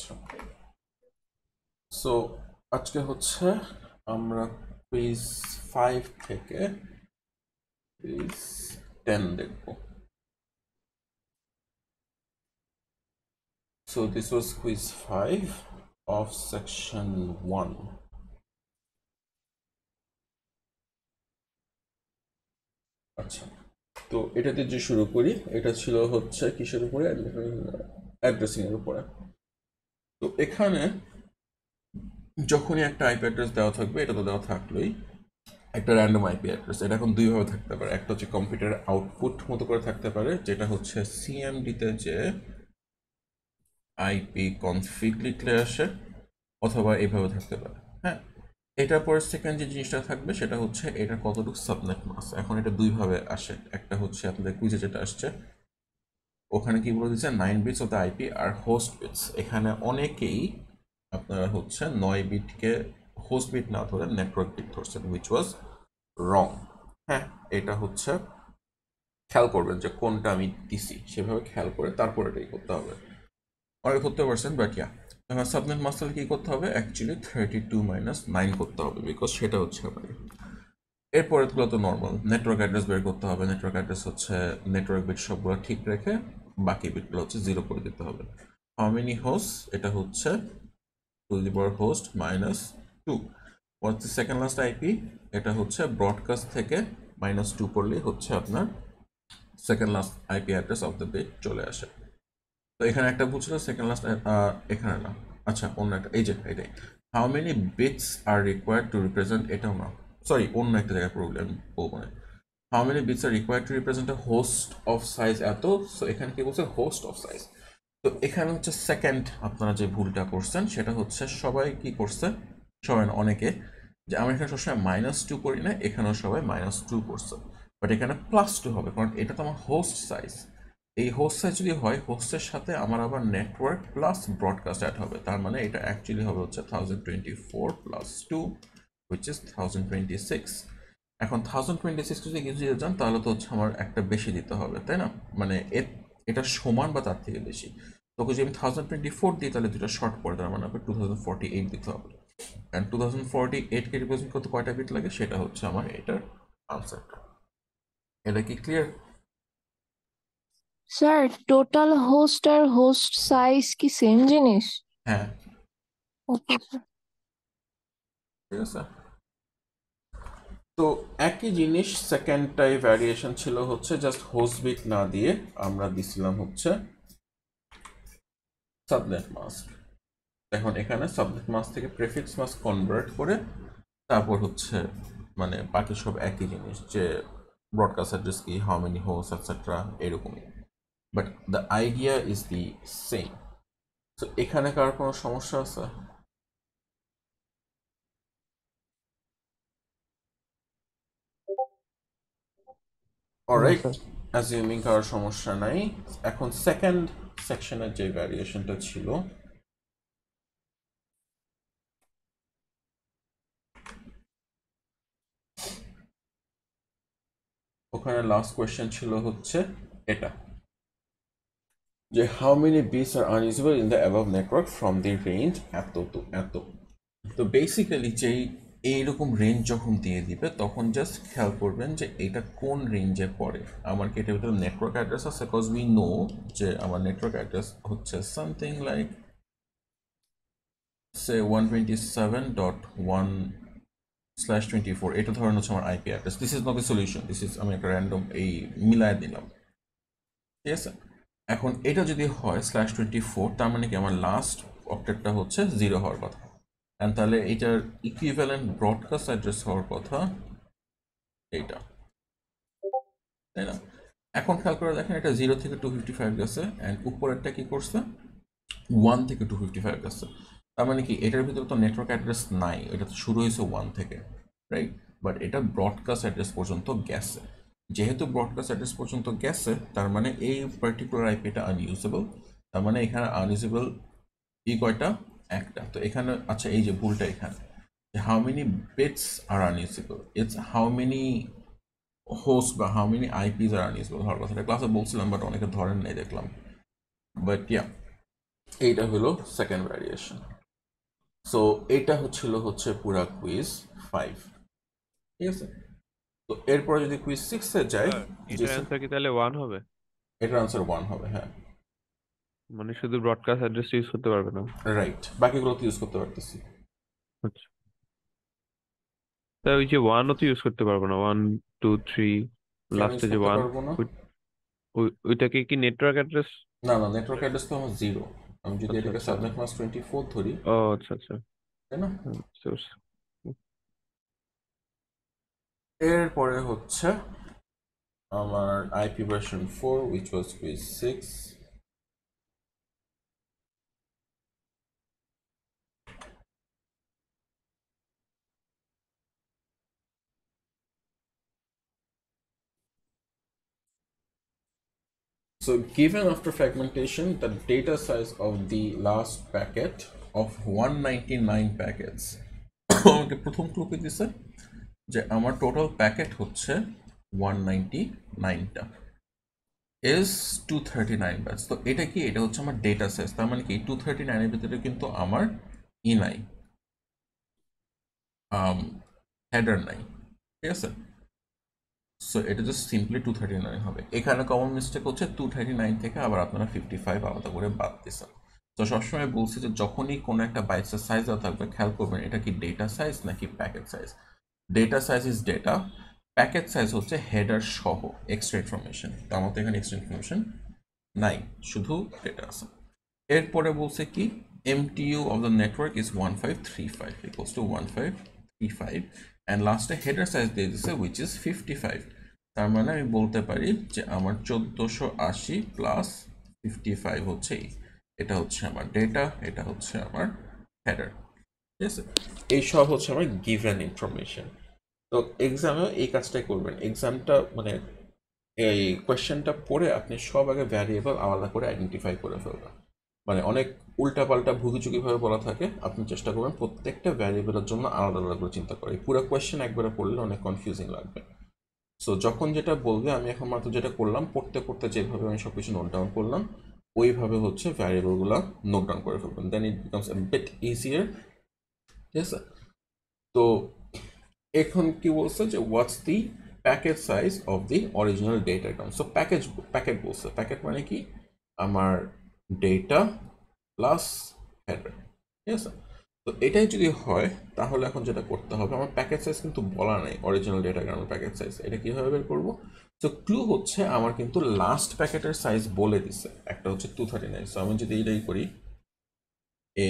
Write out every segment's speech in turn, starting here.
আচ্ছা সো আজকে হচ্ছে আমরা পেজ ফাইভ থেকে পেজ টেন দেখব so this was quiz five of section one আচ্ছা তো এটাতে যে শুরু করি এটা ছিল হচ্ছে কিসের উপরে অ্যাড্রেসিং এর উপরে তো এখানে যখনই একটা আইপি অ্যাড্রেস দেওয়া থাকবে এটা তো দেওয়া থাকলোই একটা র্যান্ডম আইপি অ্যাড্রেস এটা এখন দুইভাবে থাকতে পারে একটা হচ্ছে কম্পিউটার আউটপুট মতো করে থাকতে পারে যেটা হচ্ছে সিএমডিতে যে আইপি কনফিগ লিখলে আসে অথবা এভাবে থাকতে পারে হ্যাঁ এটার পরে সেকেন্ড যে জিনিসটা থাকবে সেটা হচ্ছে এটা কতটুকু সাবনেট মাস এখন এটা দুইভাবে আসে একটা হচ্ছে আপনাদের কুইজে যেটা আসছে ওখানে কি বলে দিচ্ছে nine bits of the IP আর হোস্ট বিটস এখানে অনেকেই আপনারা হচ্ছে নয় বিটকে হোস্ট বিট না ধরে নেটওয়ার্ক বিট ধরছেন উইচ ওয়াজ রং হ্যাঁ এটা হচ্ছে খেয়াল করবেন যে কোনটা আমি দিছি সেভাবে খেয়াল করে তারপর এটাই করতে হবে অনেক করতে পারছেন বাট ইয়া সাবমিট মাস্টার কী করতে হবে actually thirty two minus nine করতে হবে বিকজ সেটা হচ্ছে আমাদের গুলো তো নর্মাল নেটওয়ার্ক অ্যাড্রেস বের করতে হবে নেটওয়ার্ক অ্যাড্রেস হচ্ছে নেটওয়ার্ক বিট সবগুলো ঠিক রেখে বাকি বিটগুলো হচ্ছে জিরো করে দিতে হবে হাউ হোস্ট এটা হচ্ছে হোস্ট মাইনাস টু হচ্ছে সেকেন্ড লাস্ট আইপি এটা হচ্ছে ব্রডকাস্ট থেকে মাইনাস টু করলেই হচ্ছে আপনার second last IP address of the bit চলে আসে তো এখানে একটা বুঝলো সেকেন্ড লাস্ট এখানে না আচ্ছা অন্য একটা এই যে এটাই how many bits are required to represent এটাও না সরি অন্য একটা জায়গায় প্রবলেম বলবো না how many bits are require to represent a host of size এত সো এখানে কি বলছে হোস্ট অফ সাইজ তো এখানে হচ্ছে সেকেন্ড আপনারা যে ভুলটা করছেন সেটা হচ্ছে সবাই কি করছে সবাই অনেকে যে আমরা এখানে সবসময় মাইনাস টু করি না এখানেও সবাই মাইনাস টু করছে বাট এখানে প্লাস টু হবে কারণ এটা তো আমার হোস্ট সাইজ এই হোস্ট সাইজ যদি হয় হোস্টের সাথে আমার আবার নেটওয়ার্ক প্লাস ব্রডকাস্ট অ্যাড হবে তার মানে এটা অ্যাকচুয়ালি হবে হচ্ছে thousand twenty four plus two which is 1026 এখন 1026 যদি কিছু যদি চান তাহলে তো হচ্ছে আমার একটা বেশি দিতে হবে তাই না মানে এটা সমান বা তার থেকে বেশি তোকে যদি আমি থাউজেন্ড টোয়েন্টি ফোর দিই তাহলে দুটো শর্ট পড়ে তার মানে আমাকে টু থাউজেন্ড ফর্টি এইট দিতে হবে অ্যান্ড টু থাউজেন্ড ফর্টি এইটকে রিপ্রেজেন্ট করতে কয়টা বিট লাগে সেটা হচ্ছে আমার এটার আনসারটা এটা কি ক্লিয়ার স্যার টোটাল হোস্ট আর হোস্ট সাইজ কি সেম জিনিস হ্যাঁ ওকে স্যার ঠিক আছে তো একই জিনিস সেকেন্ডটাই ভ্যারিয়েশন ছিল হচ্ছে জাস্ট হোসবিট না দিয়ে আমরা দিছিলাম হচ্ছে সাবনেট মাস্ক এখন এখানে সাবনেট মাস থেকে প্রেফিক্স মাস কনভার্ট করে তারপর হচ্ছে মানে বাকি সব একই জিনিস যে ব্রডকাস্ট অ্যাড্রেস কি হাউ মেনি হোস এটসেট্রা এরকমই but the idea is the same তো এখানে কার কোনো সমস্যা আছে অলরাইট অ্যাজিউমিং কারোর সমস্যা নাই এখন সেকেন্ড সেকশনের যে ভ্যারিয়েশনটা ছিল ওখানে লাস্ট কোয়েশ্চেন ছিল হচ্ছে এটা যে how many bits are unusable in the above network from the range এত তো এত তো বেসিক্যালি যেই এইরকম রেঞ্জ যখন দিয়ে দিবে তখন জাস্ট খেয়াল করবেন যে এটা কোন রেঞ্জে পড়ে আমার কি এটার ভিতরে নেটওয়ার্ক অ্যাড্রেস আছে বিকজ উই নো যে আমার নেটওয়ার্ক অ্যাড্রেস হচ্ছে something like say one twenty seven dot one slash twenty four এটা ধরেন হচ্ছে আমার IP address this is not a solution this is আমি একটা র্যান্ডম এই মিলায় দিলাম ঠিক আছে এখন এটা যদি হয় স্ল্যাশ টোয়েন্টি ফোর তার মানে কি আমার লাস্ট অপডেটটা হচ্ছে জিরো হওয়ার কথা অ্যান্ড তাহলে এটার ইকুইভ্যালেন্ট ব্রডকাস্ট অ্যাড্রেস হওয়ার কথা এইটা তাই না এখন খেয়াল করে দেখেন এটা জিরো থেকে টু ফিফটি ফাইভ গেছে অ্যান্ড উপরেরটা কি করছে ওয়ান থেকে টু ফিফটি ফাইভ গেছে তার মানে কি এটার ভিতরে তো নেটওয়ার্ক অ্যাড্রেস নাই এটা তো শুরু হয়েছে ওয়ান থেকে রাইট বাট এটা ব্রডকাস্ট অ্যাড্রেস পর্যন্ত গেছে যেহেতু ব্রডকাস্ট অ্যাড্রেস পর্যন্ত গেছে তার মানে এই পার্টিকুলার আইপিটা আনইউজেবল তার মানে এখানে আনইউজেবল ই কয়টা একটা তো এখানে আচ্ছা এই যে ভুলটা এখানে how many bits are unusable it's how many host বা how many IPs are unusable হওয়ার কথাটা ক্লাসে বলছিলাম বাট অনেকে ধরেন নাই দেখলাম বাট ইয়া এইটা হলো সেকেন্ড ভ্যারিয়েশন সো এটা হচ্ছিল হচ্ছে পুরা কুইজ ফাইভ ঠিক আছে তো এরপরে যদি কুইজ সিক্সে যায় কি তাহলে ওয়ান হবে এটার আনসার ওয়ান হবে হ্যাঁ মানে শুধু ব্রডকাস্ট অ্যাড্রেস ইউজ করতে পারবে না রাইট বাকিগুলো তো ইউজ করতে পারতেছি আচ্ছা তা ওই যে ওয়ানও তো ইউজ করতে পারবো না ওয়ান টু থ্রি লাস্টে যে ওয়ান ওইটাকে কি নেটওয়ার্ক অ্যাড্রেস না না নেটওয়ার্ক অ্যাড্রেস তো আমার জিরো আমি যদি আচ্ছা, এটাকে সাবনেট আচ্ছা। মাস টোয়েন্টি ফোর ধরি ও আচ্ছা আচ্ছা তাই না এরপরে হচ্ছে আমার IP version four which was quiz six So given after fragmentation the data size of the last packet of 199 packets আমাকে প্রথম ক্লুকে দিছে যে আমার টোটাল প্যাকেট হচ্ছে ওয়ান নাইনটা এস টু থার্টি নাইন ব্যাচ তো এটা কি এটা হচ্ছে আমার ডেটা সাইজ তার মানে কি টু থার্টি নাইনের ভিতরে কিন্তু আমার ই নাই হেডার নাই ঠিক আছে সো এটা just simply two thirty nine হবে এখানে কমন মিস্টেক হচ্ছে টু থার্টি নাইন থেকে আবার আপনারা ফিফটি ফাইভ আলাদা করে বাদ দিয়েছেন তো সবসময় বলছি যে যখনই কোনো একটা বাইসের সাইজ থাকবে খেয়াল করবেন এটা কি ডেটা সাইজ নাকি packet size data size is data packet size হচ্ছে হেডার সহ এক্সট্রা ইনফরমেশন তো আমার তো এখানে এক্সট্রা ইনফরমেশন নাই শুধু ডেটা আছে এরপরে বলছে কি টিউ of the network is one five three five equals to one five three five and লাস্টে হেডার সাইজ দিয়ে দিছে উইচ ইজ ফিফটি ফাইভ তার মানে আমি বলতে পারি যে আমার চোদ্দোশো আশি প্লাস ফিফটি ফাইভ হচ্ছে এটা হচ্ছে আমার ডেটা এটা হচ্ছে আমার হেডার ঠিক এই সব হচ্ছে আমার গিভেন ইনফরমেশন তো এক্সামেও এই কাজটাই করবেন এক্সামটা মানে এই কোয়েশ্চেনটা পড়ে আপনি সব আগে ভ্যারিয়েবল আলাদা করে আইডেন্টিফাই করে ফেলবেন মানে অনেক উল্টাপাল্টা ঝুঁকিভাবে বলা থাকে আপনি চেষ্টা করবেন প্রত্যেকটা ভ্যারিয়েবলের জন্য আলাদা আলাদা করে চিন্তা করে এই পুরো কোয়েশ্চেন একবারে পড়লে অনেক কনফিউজিং লাগবে সো যখন যেটা বলবে আমি এখন মাত্র যেটা করলাম পড়তে পড়তে যেভাবে আমি সব কিছু নোট ডাউন করলাম ওইভাবে হচ্ছে ভ্যারিয়েবলগুলো নোট ডাউন করে ফেলবেন then it becomes a bit easier ঠিক আছে তো এখন কি বলছে যে what's the package size of the original data account so package packet বলছে প্যাকেট মানে কি আমার ডেটা প্লাস হেডার ঠিক আছে তো এটাই যদি হয় তাহলে এখন যেটা করতে হবে আমার প্যাকেট সাইজ কিন্তু বলা নাই অরিজিনাল ডেটাগ্রামের প্যাকেট সাইজ এটা কীভাবে বের করবো তো ক্লু হচ্ছে আমার কিন্তু লাস্ট প্যাকেটের সাইজ বলে দিছে একটা হচ্ছে টু থার্টি নাইন সো আমি যদি এটাই করি এ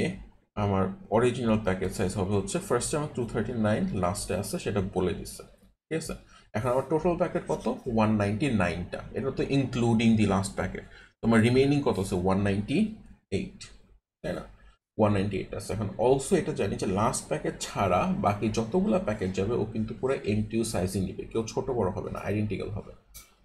আমার অরিজিনাল প্যাকেট সাইজ হবে হচ্ছে ফার্স্টে আমার টু থার্টি নাইন লাস্টে আছে সেটা বলে দিচ্ছে ঠিক আছে এখন আমার টোটাল প্যাকেট কত ওয়ান নাইনটি নাইনটা এটা তো ইনক্লুডিং দি লাস্ট প্যাকেট তোমার রিমেইনিং কত আছে ওয়ান নাইনটি এইট তাই না ওয়ান নাইনটি এইট আছে এখন অলসো এটা জানি যে লাস্ট প্যাকেজ ছাড়া বাকি যতগুলো প্যাকেজ যাবে ও কিন্তু পুরো এনটিউ সাইজিং নেবে কেউ ছোট বড় হবে না আইডেন্টিক্যাল হবে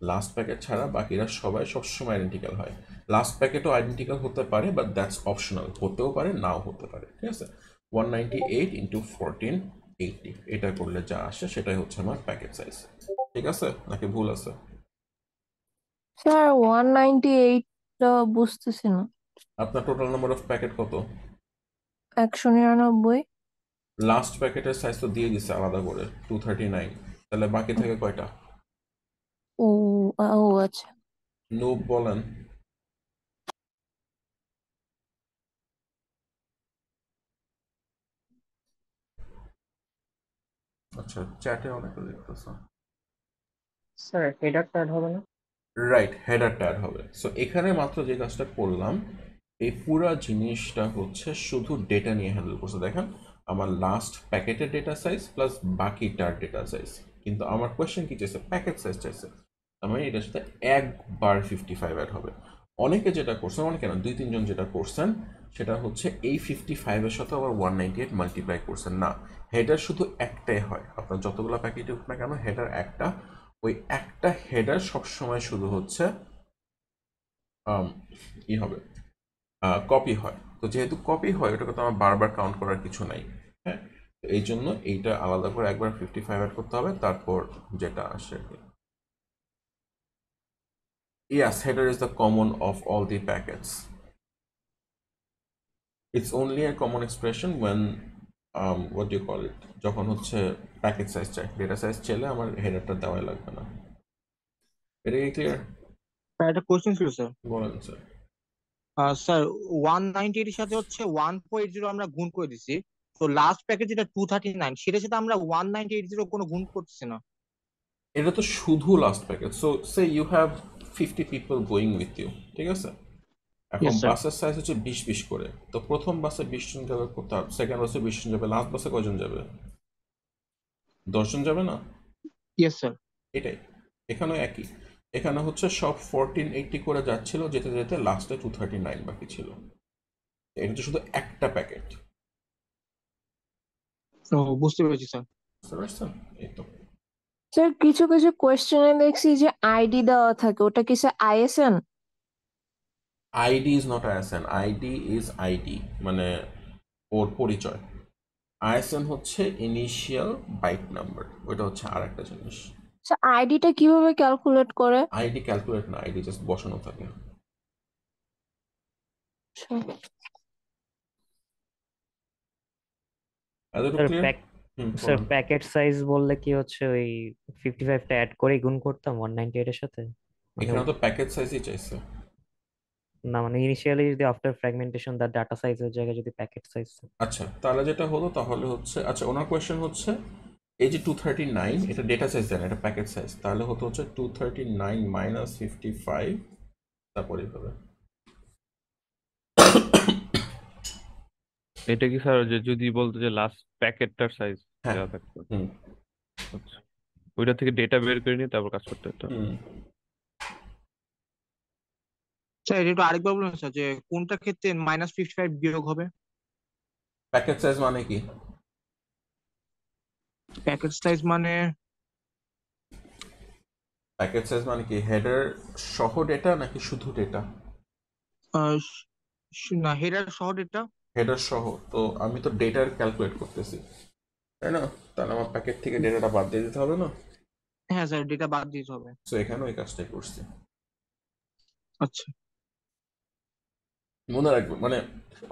লাস্ট প্যাকেট ছাড়া বাকিরা সবাই সবসময় আইডেন্টিক্যাল হয় লাস্ট প্যাকেটও আইডেন্টিক্যাল হতে পারে বাট দ্যাটস অপশনাল হতেও পারে নাও হতে পারে ঠিক আছে one ninety eight into fourteen eighty এটা করলে যা আসে সেটাই হচ্ছে আমার প্যাকেট সাইজ ঠিক আছে নাকি ভুল আছে স্যার ওয়ান নাইনটি এইটটা বুঝতেছি না আপনার টোটাল নাম্বার অফ প্যাকেট কত একশো নিরানব্বই লাস্ট প্যাকেটের সাইজ তো দিয়ে দিছে আলাদা করে টু থার্টি নাইন তাহলে বাকি থাকে কয়টা ও ও আচ্ছা নো বলেন আচ্ছা চ্যাটে অনেক দেখতেছ স্যার এটা অ্যাড হবে না রাইট হেডার টায়ার হবে সো এখানে মাত্র যে কাজটা করলাম এই পুরো জিনিসটা হচ্ছে শুধু ডেটা নিয়ে হ্যান্ডেল করছে দেখেন আমার লাস্ট প্যাকেটের ডেটা সাইজ প্লাস বাকি টার ডেটা সাইজ কিন্তু আমার কোয়েশ্চেন কি চাইছে প্যাকেট সাইজ চাইছে তার মানে এটার সাথে একবার ফিফটি ফাইভ অ্যাড হবে অনেকে যেটা করছেন অনেক মানে কেন দুই তিনজন যেটা করছেন সেটা হচ্ছে এই ফিফটি ফাইভের সাথে আবার ওয়ান নাইনটি এইট মাল্টিপ্লাই করছেন না হেডার শুধু একটাই হয় আপনার যতগুলো প্যাকেটে হোক না কেন হেডার একটা ওই একটা হেডার সবসময় শুধু হচ্ছে ই হবে কপি হয় তো যেহেতু কপি হয় ওটাকে তো আমার বারবার কাউন্ট করার কিছু নাই হ্যাঁ তো এই জন্য এইটা আলাদা করে একবার ফিফটি ফাইভ অ্যাড করতে হবে তারপর যেটা আসে yes header is the common of all the packets it's only It's common expression when what you call it যখন হচ্ছে প্যাকেট সাইজ চাই ডেটা সাইজ চাইলে আমার হেডারটা দেওয়াই লাগবে না এটা কি ক্লিয়ার স্যার একটা কোশ্চেন ছিল স্যার বলেন স্যার স্যার ওয়ান নাইনটি এর সাথে হচ্ছে ওয়ান পয়েন্ট জিরো আমরা গুণ করে দিছি তো লাস্ট প্যাকেজ যেটা টু থার্টি নাইন সেটার সাথে আমরা ওয়ান নাইনটি এইট জিরো কোনো গুণ করতেছি না এটা তো শুধু last package so say you have fifty people going with you ঠিক আছে এখন বাসের সাইজ হচ্ছে বিশ বিশ করে তো প্রথম বাসে বিশ জন যাবে কোথাও সেকেন্ড বাসে বিশ জন যাবে লাস্ট বাসে কজন যাবে দশজন যাবে না ইয়েস স্যার এটাই এখানেও একই এখানে হচ্ছে সব ফোরটিন এইটটি করে যাচ্ছিল যেতে যেতে লাস্টে টু থার্টি নাইন বাকি ছিল এটা তো শুধু একটা প্যাকেট বুঝতে পেরেছি স্যার বুঝতে পারছেন এই তো স্যার কিছু কিছু কোয়েশ্চেনে দেখছি যে আইডি দেওয়া থাকে ওটা কি sir ISN ID is not ISN ID is ID মানে ওর পরিচয় আইএসএন হচ্ছে ইনিশিয়াল বাইট নাম্বার ওটা হচ্ছে আর একটা জিনিস আচ্ছা আইডিটা কিভাবে ক্যালকুলেট করে আইডি ক্যালকুলেট না আইডি জাস্ট বসানো থাকে স্যার প্যাকেট সাইজ বললে কি হচ্ছে ওই 55 টা অ্যাড করে গুণ করতাম 198 এর সাথে এখানে তো প্যাকেট সাইজই চাইছে না মানে ইনিশিয়ালি যদি আফটার ফ্র্যাগমেন্টেশন দা ডাটা সাইজের জায়গায় যদি প্যাকেট সাইজ আচ্ছা তাহলে যেটা হলো তাহলে হচ্ছে আচ্ছা ওনার কোয়েশ্চেন হচ্ছে এই যে টু থার্টি নাইন এটা ডেটা সাইজ দেন এটা প্যাকেট সাইজ তাহলে হতো হচ্ছে two thirty nine minus fifty five তারপরে হবে এটা কি স্যার যে যদি বলতো যে লাস্ট প্যাকেটটার সাইজ দেওয়া আচ্ছা। ওইটা থেকে ডেটা বের করে নিয়ে তারপর কাজ করতে হতো স্যার এটা একটু আরেকবার প্রবলেম আছে যে কোনটা ক্ষেত্রে মাইনাস ফিফটি ফাইভ বিয়োগ হবে প্যাকেট সাইজ মানে কি প্যাকেট সাইজ মানে প্যাকেট সাইজ মানে কি হেডার সহ ডেটা নাকি শুধু ডেটা না হেডার সহ ডেটা হেডার সহ তো আমি তো ডেটার ক্যালকুলেট করতেছি তাই না তাহলে আমার প্যাকেট থেকে ডেটাটা বাদ দিয়ে দিতে হবে না হ্যাঁ স্যার ডেটা বাদ দিতে হবে তো এখানে ওই কাজটাই করছি আচ্ছা মনে রাখবেন মানে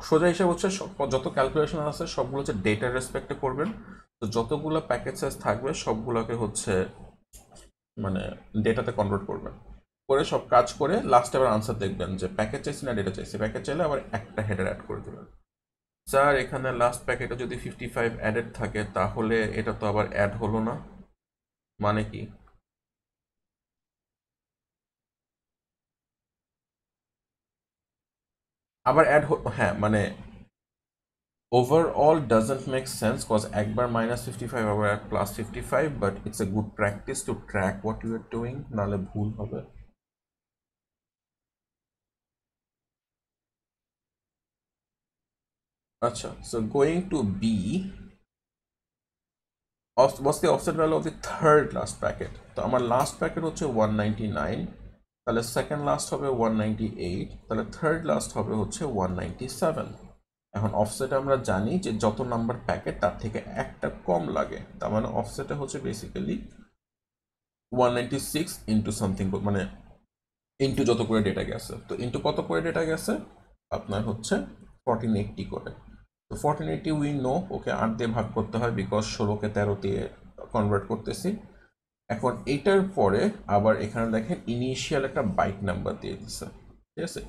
সোজা হিসাব হচ্ছে যত ক্যালকুলেশন আছে সবগুলো হচ্ছে ডেটার রেসপেক্টে করবেন তো যতগুলো প্যাকেজ সাইজ থাকবে সবগুলোকে হচ্ছে মানে ডেটাতে কনভার্ট করবেন করে সব কাজ করে লাস্টে আবার আনসার দেখবেন যে প্যাকেজ চাইছি না ডেটা চাইছি প্যাকেজ চাইলে আবার একটা হেডার অ্যাড করে দেবেন স্যার এখানে লাস্ট প্যাকেটে যদি ফিফটি ফাইভ অ্যাডেড থাকে তাহলে এটা তো আবার অ্যাড হলো না মানে কি আবার অ্যাড হ্যাঁ মানে overall doesn't make sense because Akbar 55 আবার 55 but it's a good practice to track what you are doing নাহলে ভুল হবে আচ্ছা so going to B what's the offset value of the third last packet So আমার last packet হচ্ছে 199 তাহলে second last হবে one তাহলে থার্ড লাস্ট হবে হচ্ছে ওয়ান এখন অফসেটে আমরা জানি যে যত নাম্বার প্যাকেট তার থেকে একটা কম লাগে তার মানে অফসেটে হচ্ছে basically one ninety six into something মানে ইন্টু যত করে ডেটা গেছে তো ইন্টু কত করে ডেটা গেছে আপনার হচ্ছে ফর্টিন এইটটি করে তো fourteen eighty we know okay আট দিয়ে ভাগ করতে হয় বিকজ ষোলোকে তেরো দিয়ে কনভার্ট করতেছি এখন এটার পরে আবার এখানে দেখেন ইনিশিয়াল একটা বাইক নাম্বার দিয়ে দিচ্ছে ঠিক আছে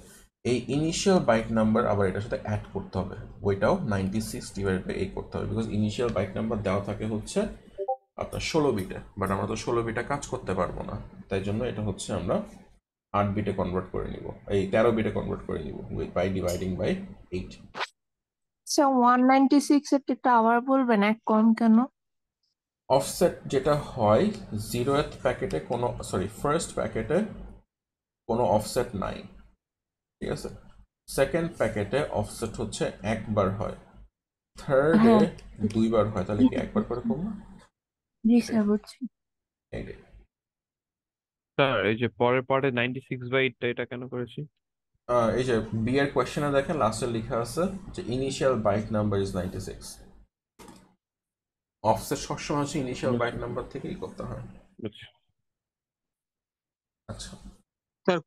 এই ইনিশিয়াল বাইক নাম্বার আবার এটার সাথে অ্যাড করতে হবে ওইটাও নাইনটি সিক্স ডিভাইড বাই এই করতে হবে বিকজ ইনিশিয়াল বাইক নাম্বার দেওয়া থাকে হচ্ছে আপনার ষোলো বিটে বাট আমরা তো ষোলো বিটে কাজ করতে পারবো না তাই জন্য এটা হচ্ছে আমরা আট বিটে কনভার্ট করে নিব এই তেরো বিটে কনভার্ট করে নিব with by dividing by eight আচ্ছা ওয়ান নাইনটি সিক্স এর আবার বলবেন এক কম কেন অফসেট যেটা হয় জিরোয়েথ প্যাকেটে কোনো সরি ফার্স্ট প্যাকেটে কোনো অফসেট নাই ঠিক আছে সেকেন্ড প্যাকেটে অফসেট হচ্ছে একবার হয় থার্ডে হ্যাঁ। দুইবার হয় তাহলে কি একবার করে কমবে জি স্যার বুঝছি স্যার এই যে পরের পরে 96 বাই 8 এটা কেন করেছি এই যে বি এর কোশ্চেনে দেখেন লাস্টে লেখা আছে যে initial byte number is 96 offset সবসময় হচ্ছে ইনিশিয়াল বাইট নাম্বার থেকেই করতে হয় আচ্ছা স্যার আচ্ছা।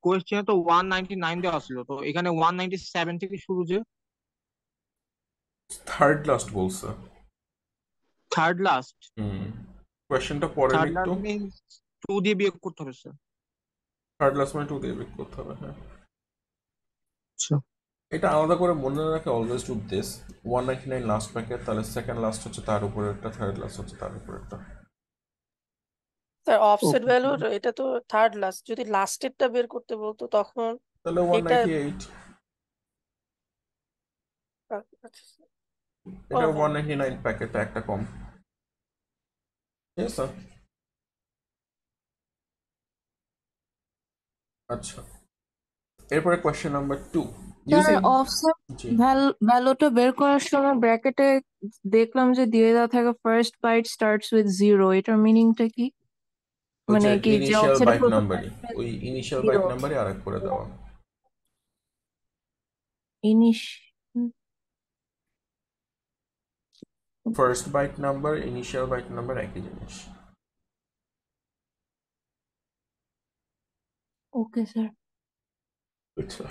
কোয়েশ্চেনে তো 199 দেওয়া ছিল তো এখানে 197 থেকে শুরু যে থার্ড লাস্ট বলছে থার্ড লাস্ট হুম কোয়েশ্চেনটা পরে লিখতো টু দিয়ে বিয়োগ করতে হবে স্যার থার্ড লাস্ট মানে টু দিয়ে বিয়োগ করতে হবে হ্যাঁ আচ্ছা এটা আলাদা করে মনে রাখে always to this one ninety nine last packet তাহলে সেকেন্ড লাস্ট হচ্ছে তার উপরে একটা থার্ড লাস্ট হচ্ছে তার উপরে একটা অফসেট ভ্যালু এটা তো থার্ড লাস্ট যদি লাস্টেরটা বের করতে বলতো তখন তাহলে ওয়ান নাইনটি এইট এটা ওয়ান নাইনটি নাইন প্যাকেট একটা কম ঠিক স্যার আচ্ছা এরপরে question number two sir offset ভ্যালুটা বের করার সময় ব্র্যাকেটে দেখলাম যে দিয়ে দেওয়া থাকে first byte starts with zero এটার মিনিংটা কি মানে কি যে অফসাইড বাইট নাম্বারই ওই ইনিশিয়াল বাইট নাম্বারই আরেক করে দেওয়া ইনিশ first byte number initial byte number একই জিনিস ওকে স্যার আচ্ছা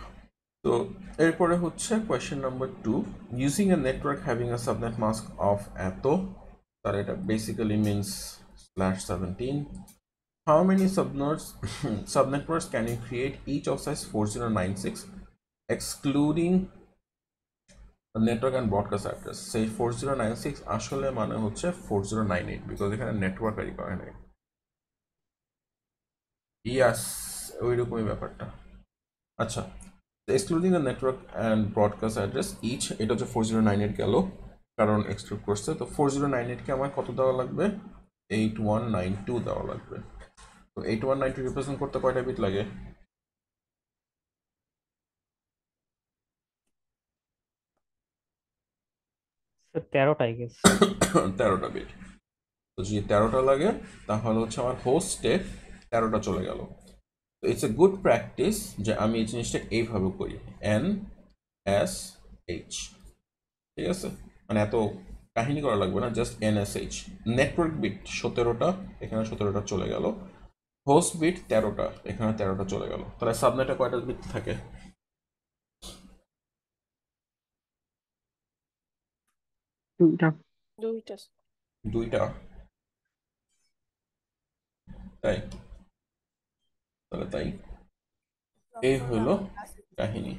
তো এরপরে হচ্ছে question number 2 using a network having a subnet mask of এত that it basically means /17 how many subnet subnet mask can you create each of size 4096 excluding the network and broadcast address সেই 4096 আসলে মান হচ্ছে 4098 because এখানে network আর বাকি আছে ইয়াস ওইরকমই ব্যাপারটা আচ্ছা excluding the network and broadcast address each এটা হচ্ছে ফোর জিরো নাইন এইট গেল কারণ এক্সক্লুড করছে তো ফোর জিরো নাইন এইটকে আমার কত দেওয়া লাগবে এইট ওয়ান নাইন টু দেওয়া লাগবে তো eight one nine two represent করতে কয়টা বিট লাগে তেরোটা তেরোটা বিট তো যদি তেরোটা লাগে তাহলে হচ্ছে আমার হোস্টে তেরোটা চলে গেল তো ইটস এ গুড প্র্যাকটিস যে আমি এই জিনিসটা এইভাবে করি এন এস এইচ ঠিক আছে মানে এত কাহিনী করা লাগবে না just N S H network bit সতেরোটা এখানে সতেরোটা চলে গেল হোস্ট বিট তেরোটা এখানে তেরোটা চলে গেল তাহলে সাবনেটে কয়টা বিট থাকে দুইটা দুইটা দুইটা তাই তাহলে তাই এই হলো কাহিনী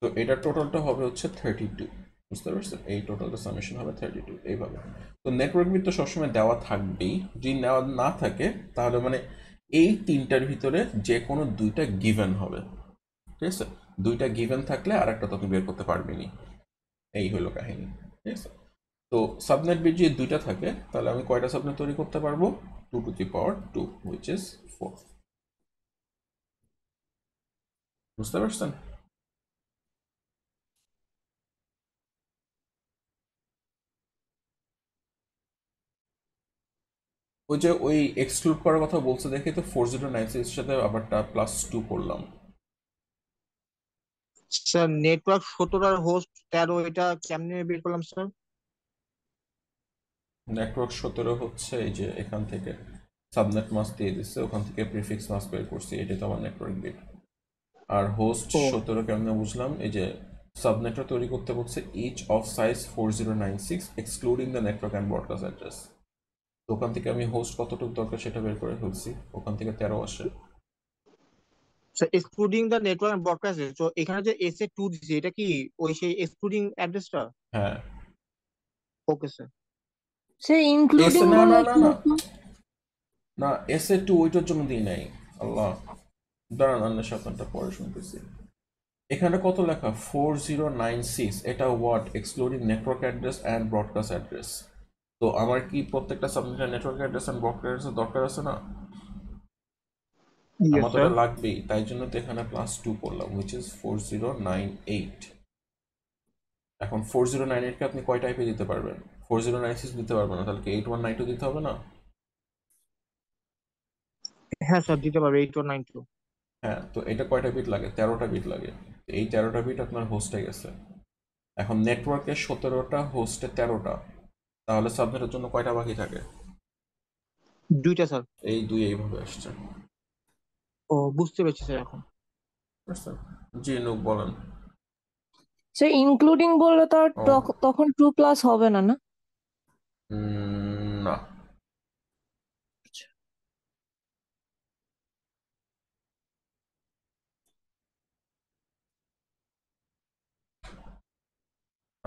তো এটা টোটালটা হবে হচ্ছে থার্টি টু বুঝতে পারছেন এই টোটালটা সামেশন হবে থার্টি টু এইভাবে তো নেটওয়ার্ক বৃত্ত সবসময় দেওয়া থাকবেই যদি নেওয়া না থাকে তাহলে মানে এই তিনটার ভিতরে যে কোনো দুইটা গিভেন হবে ঠিক আছে দুইটা গিভেন থাকলে আর একটা তুমি বের করতে পারবি নি এই হলো কাহিনী ঠিক আছে তো সাবনেট বিট যদি দুইটা থাকে তাহলে আমি কয়টা সাবনেট তৈরি করতে পারবো two to the power two which is four বুঝতে পারছেন ওই যে ওই এক্সক্লুড করার কথা বলছে দেখে তো ফোর জিরো নাইন সিক্স সাথে আবার প্লাস টু করলাম স্যার নেটওয়ার্ক সতেরোর হোস্ট তেরো এটা কেমনি বের করলাম স্যার নেটওয়ার্ক সতেরো হচ্ছে এই যে এখান থেকে সাবনেট মাস দিয়ে দিচ্ছে ওখান থেকে প্রিফিক্স মাস বের করছি এটা তো আমার নেটওয়ার্ক বিট আর হোস্ট সতেরো কেমনে বুঝলাম এই যে সাবনেটটা তৈরি করতে বলছে each of size four zero nine six excluding the network and broadcast address তো ওখান থেকে আমি হোস্ট কতটুকু দরকার সেটা বের করে ফেলছি ওখান থেকে তেরো আসে excluding the network and broadcast তো এখানে যে এস এ টু দিছে এটা কি ওই সেই এক্সক্লুডিং অ্যাড্রেসটা হ্যাঁ ওকে স্যার সে ইনক্লুডিং না না না না এস এ টু ওইটার জন্য দিই নাই আল্লাহ দাঁড়ান অন্য স্বপ্নটা পরে শুনতেছি এখানে কত লেখা ফোর জিরো নাইন সিক্স এটা word excluding network address and broadcast address তো আমার কি প্রত্যেকটা সাবমিটের network address and broadcast address দরকার আছে না আমার তো লাগবেই তাই জন্য তো এখানে প্লাস টু করলাম which is four zero nine eight এখন ফোর জিরো নাইন এইটকে আপনি কয় টাইপে দিতে পারবেন ফোর জিরো নাইন সিক্স দিতে পারবেন না তাহলে কি এইট ওয়ান নাইন টু দিতে হবে না হ্যাঁ স্যার দিতে পারবে এইট ওয়ান নাইন টু হ্যাঁ তো এটা কয়টা বিট লাগে তেরোটা বিট লাগে এই তেরোটা বিট আপনার হোস্টে গেছে এখন নেটওয়ার্কে সতেরোটা হোস্টে তেরোটা তাহলে সাবনেটের জন্য কয়টা বাকি থাকে দুইটা স্যার এই দুই এইভাবে আসছে ও বুঝতে পেরেছি স্যার এখন জি নুক বলেন সে ইনক্লুডিং বললে তো তখন টু প্লাস হবে না না না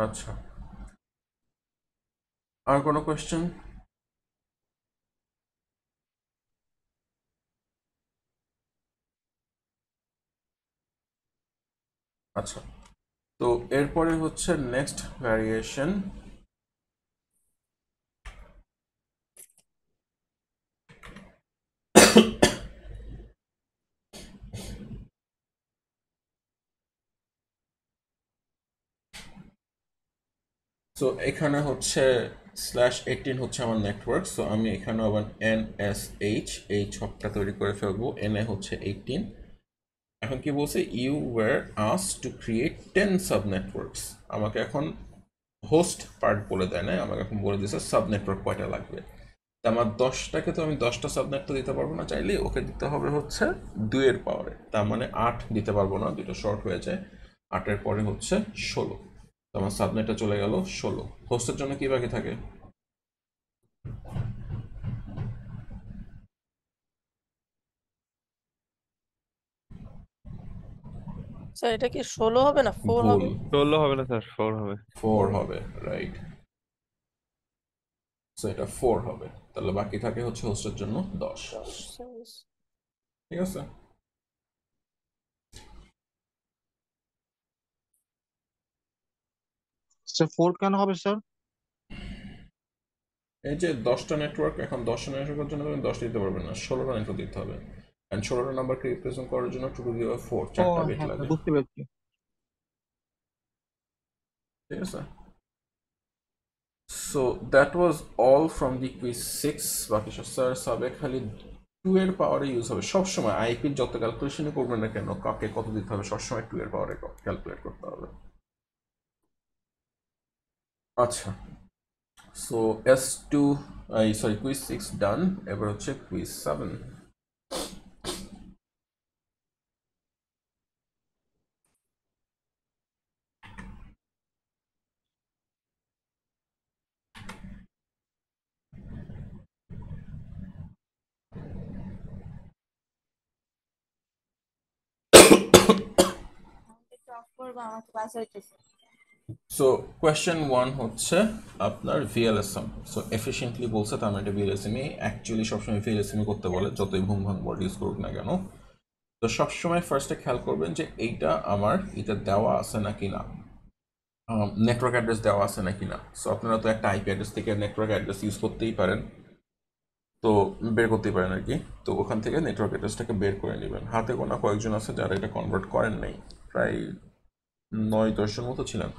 আচ্ছা আর কোনো কোয়েশ্চেন আচ্ছা তো এরপরে হচ্ছে নেক্সট ভ্যারিয়েশন সো এখানে হচ্ছে স্ল্যাশ এইটিন হচ্ছে আমার নেটওয়ার্ক সো আমি এখানে আবার এন এস এইচ এই ছকটা তৈরি করে ফেলবো এন এ হচ্ছে এইটিন এখন কি বলছে ইউ ওয়ার আস to create ten subnetworks আমাকে এখন হোস্ট পার্ট বলে দেয় না আমাকে এখন বলে দিয়েছে সাব নেটওয়ার্ক কয়টা লাগবে তা আমার দশটাকে তো আমি দশটা সাবনেট তো দিতে পারবো না চাইলে ওকে দিতে হবে হচ্ছে দুইয়ের পাওয়ারে তার মানে আট দিতে পারবো না দুটো শর্ট হয়ে যায় আটের পরে হচ্ছে ষোলো আমার সাবনেটটা চলে গেল ষোলো হোস্টের জন্য কি বাকি থাকে স্যার এটা কি ষোলো হবে না ফোর হবে ষোলো হবে না স্যার হবে ফোর হবে রাইট এটা ফোর হবে তাহলে বাকি থাকে হচ্ছে হোস্টের জন্য দশ ঠিক আছে স্যার ফোর কেন হবে স্যার এই যে দশটা নেটওয়ার্ক এখন দশটা নেটওয়ার্কের জন্য তুমি দশটা দিতে পারবে না ষোলোটা নেটওয়ার্ক দিতে হবে অ্যান্ড ষোলোটা নাম্বারকে রিপ্রেজেন্ট করার জন্য টু টু দি ফোর চারটা হ্যাঁ, বিট হ্যাঁ, লাগে বুঝতে পারছি ঠিক আছে so that was all from the quiz six বাকি সব স্যার সবে খালি টু এর পাওয়ারে ইউজ হবে সবসময় আইপির যত ক্যালকুলেশনই করবেন না কেন কাকে কত দিতে হবে সবসময় টু এর পাওয়ারে ক্যালকুলেট করতে হবে আচ্ছা সো এস টু এই সরি কুইজ সিক্স ডান এবার হচ্ছে কুইজ সেভেন আমাকে ক্লাস করবো আমার ক্লাস হইতেছে সো কোয়েশ্চেন ওয়ান হচ্ছে আপনার ভিএলএসএম সো এফিসিয়েন্টলি বলছে তার মানে এটা ভিএলএসএমই অ্যাকচুয়ালি সবসময় ভিএলএসএমই করতে বলে যতই ভুম ভাঙ বডি ইউজ করুক না কেন তো সবসময় ফার্স্টে খেয়াল করবেন যে এইটা আমার এটা দেওয়া আছে নাকি না নেটওয়ার্ক অ্যাড্রেস দেওয়া আছে নাকি না সো আপনারা তো একটা আইপি অ্যাড্রেস থেকে নেটওয়ার্ক অ্যাড্রেস ইউজ করতেই পারেন তো বের করতেই পারেন আর কি তো ওখান থেকে নেটওয়ার্ক অ্যাড্রেসটাকে বের করে নেবেন হাতে গোনা কয়েকজন আছে যারা এটা কনভার্ট করেন নাই প্রায় নয় দশজন মতো ছিলেন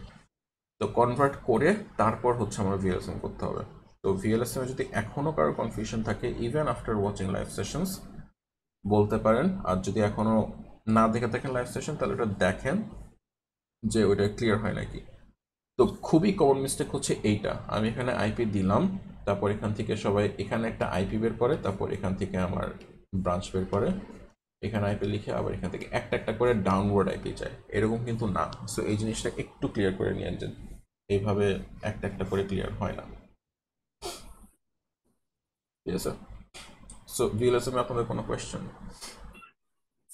তো কনভার্ট করে তারপর হচ্ছে আমার ভিএলএসএম করতে হবে তো ভিএলএসএমে যদি এখনও কারো কনফিউশন থাকে even after watching live sessions বলতে পারেন আর যদি এখনও না দেখে থাকেন লাইভ সেশন তাহলে ওটা দেখেন যে ওইটা ক্লিয়ার হয় নাকি তো খুবই কমন মিস্টেক হচ্ছে এইটা আমি এখানে আইপি দিলাম তারপর এখান থেকে সবাই এখানে একটা আইপি বের করে তারপর এখান থেকে আমার ব্রাঞ্চ বের করে এখানে আইপি লিখে আবার এখান থেকে একটা একটা করে ডাউনওয়ার্ড আইপি যায় এরকম কিন্তু না সো এই জিনিসটা একটু ক্লিয়ার করে নিয়ে যান এইভাবে একটা একটা করে ক্লিয়ার হয় না ঠিক আছে সো ভিএলএসএম আপনাদের কোনো কোয়েশ্চেন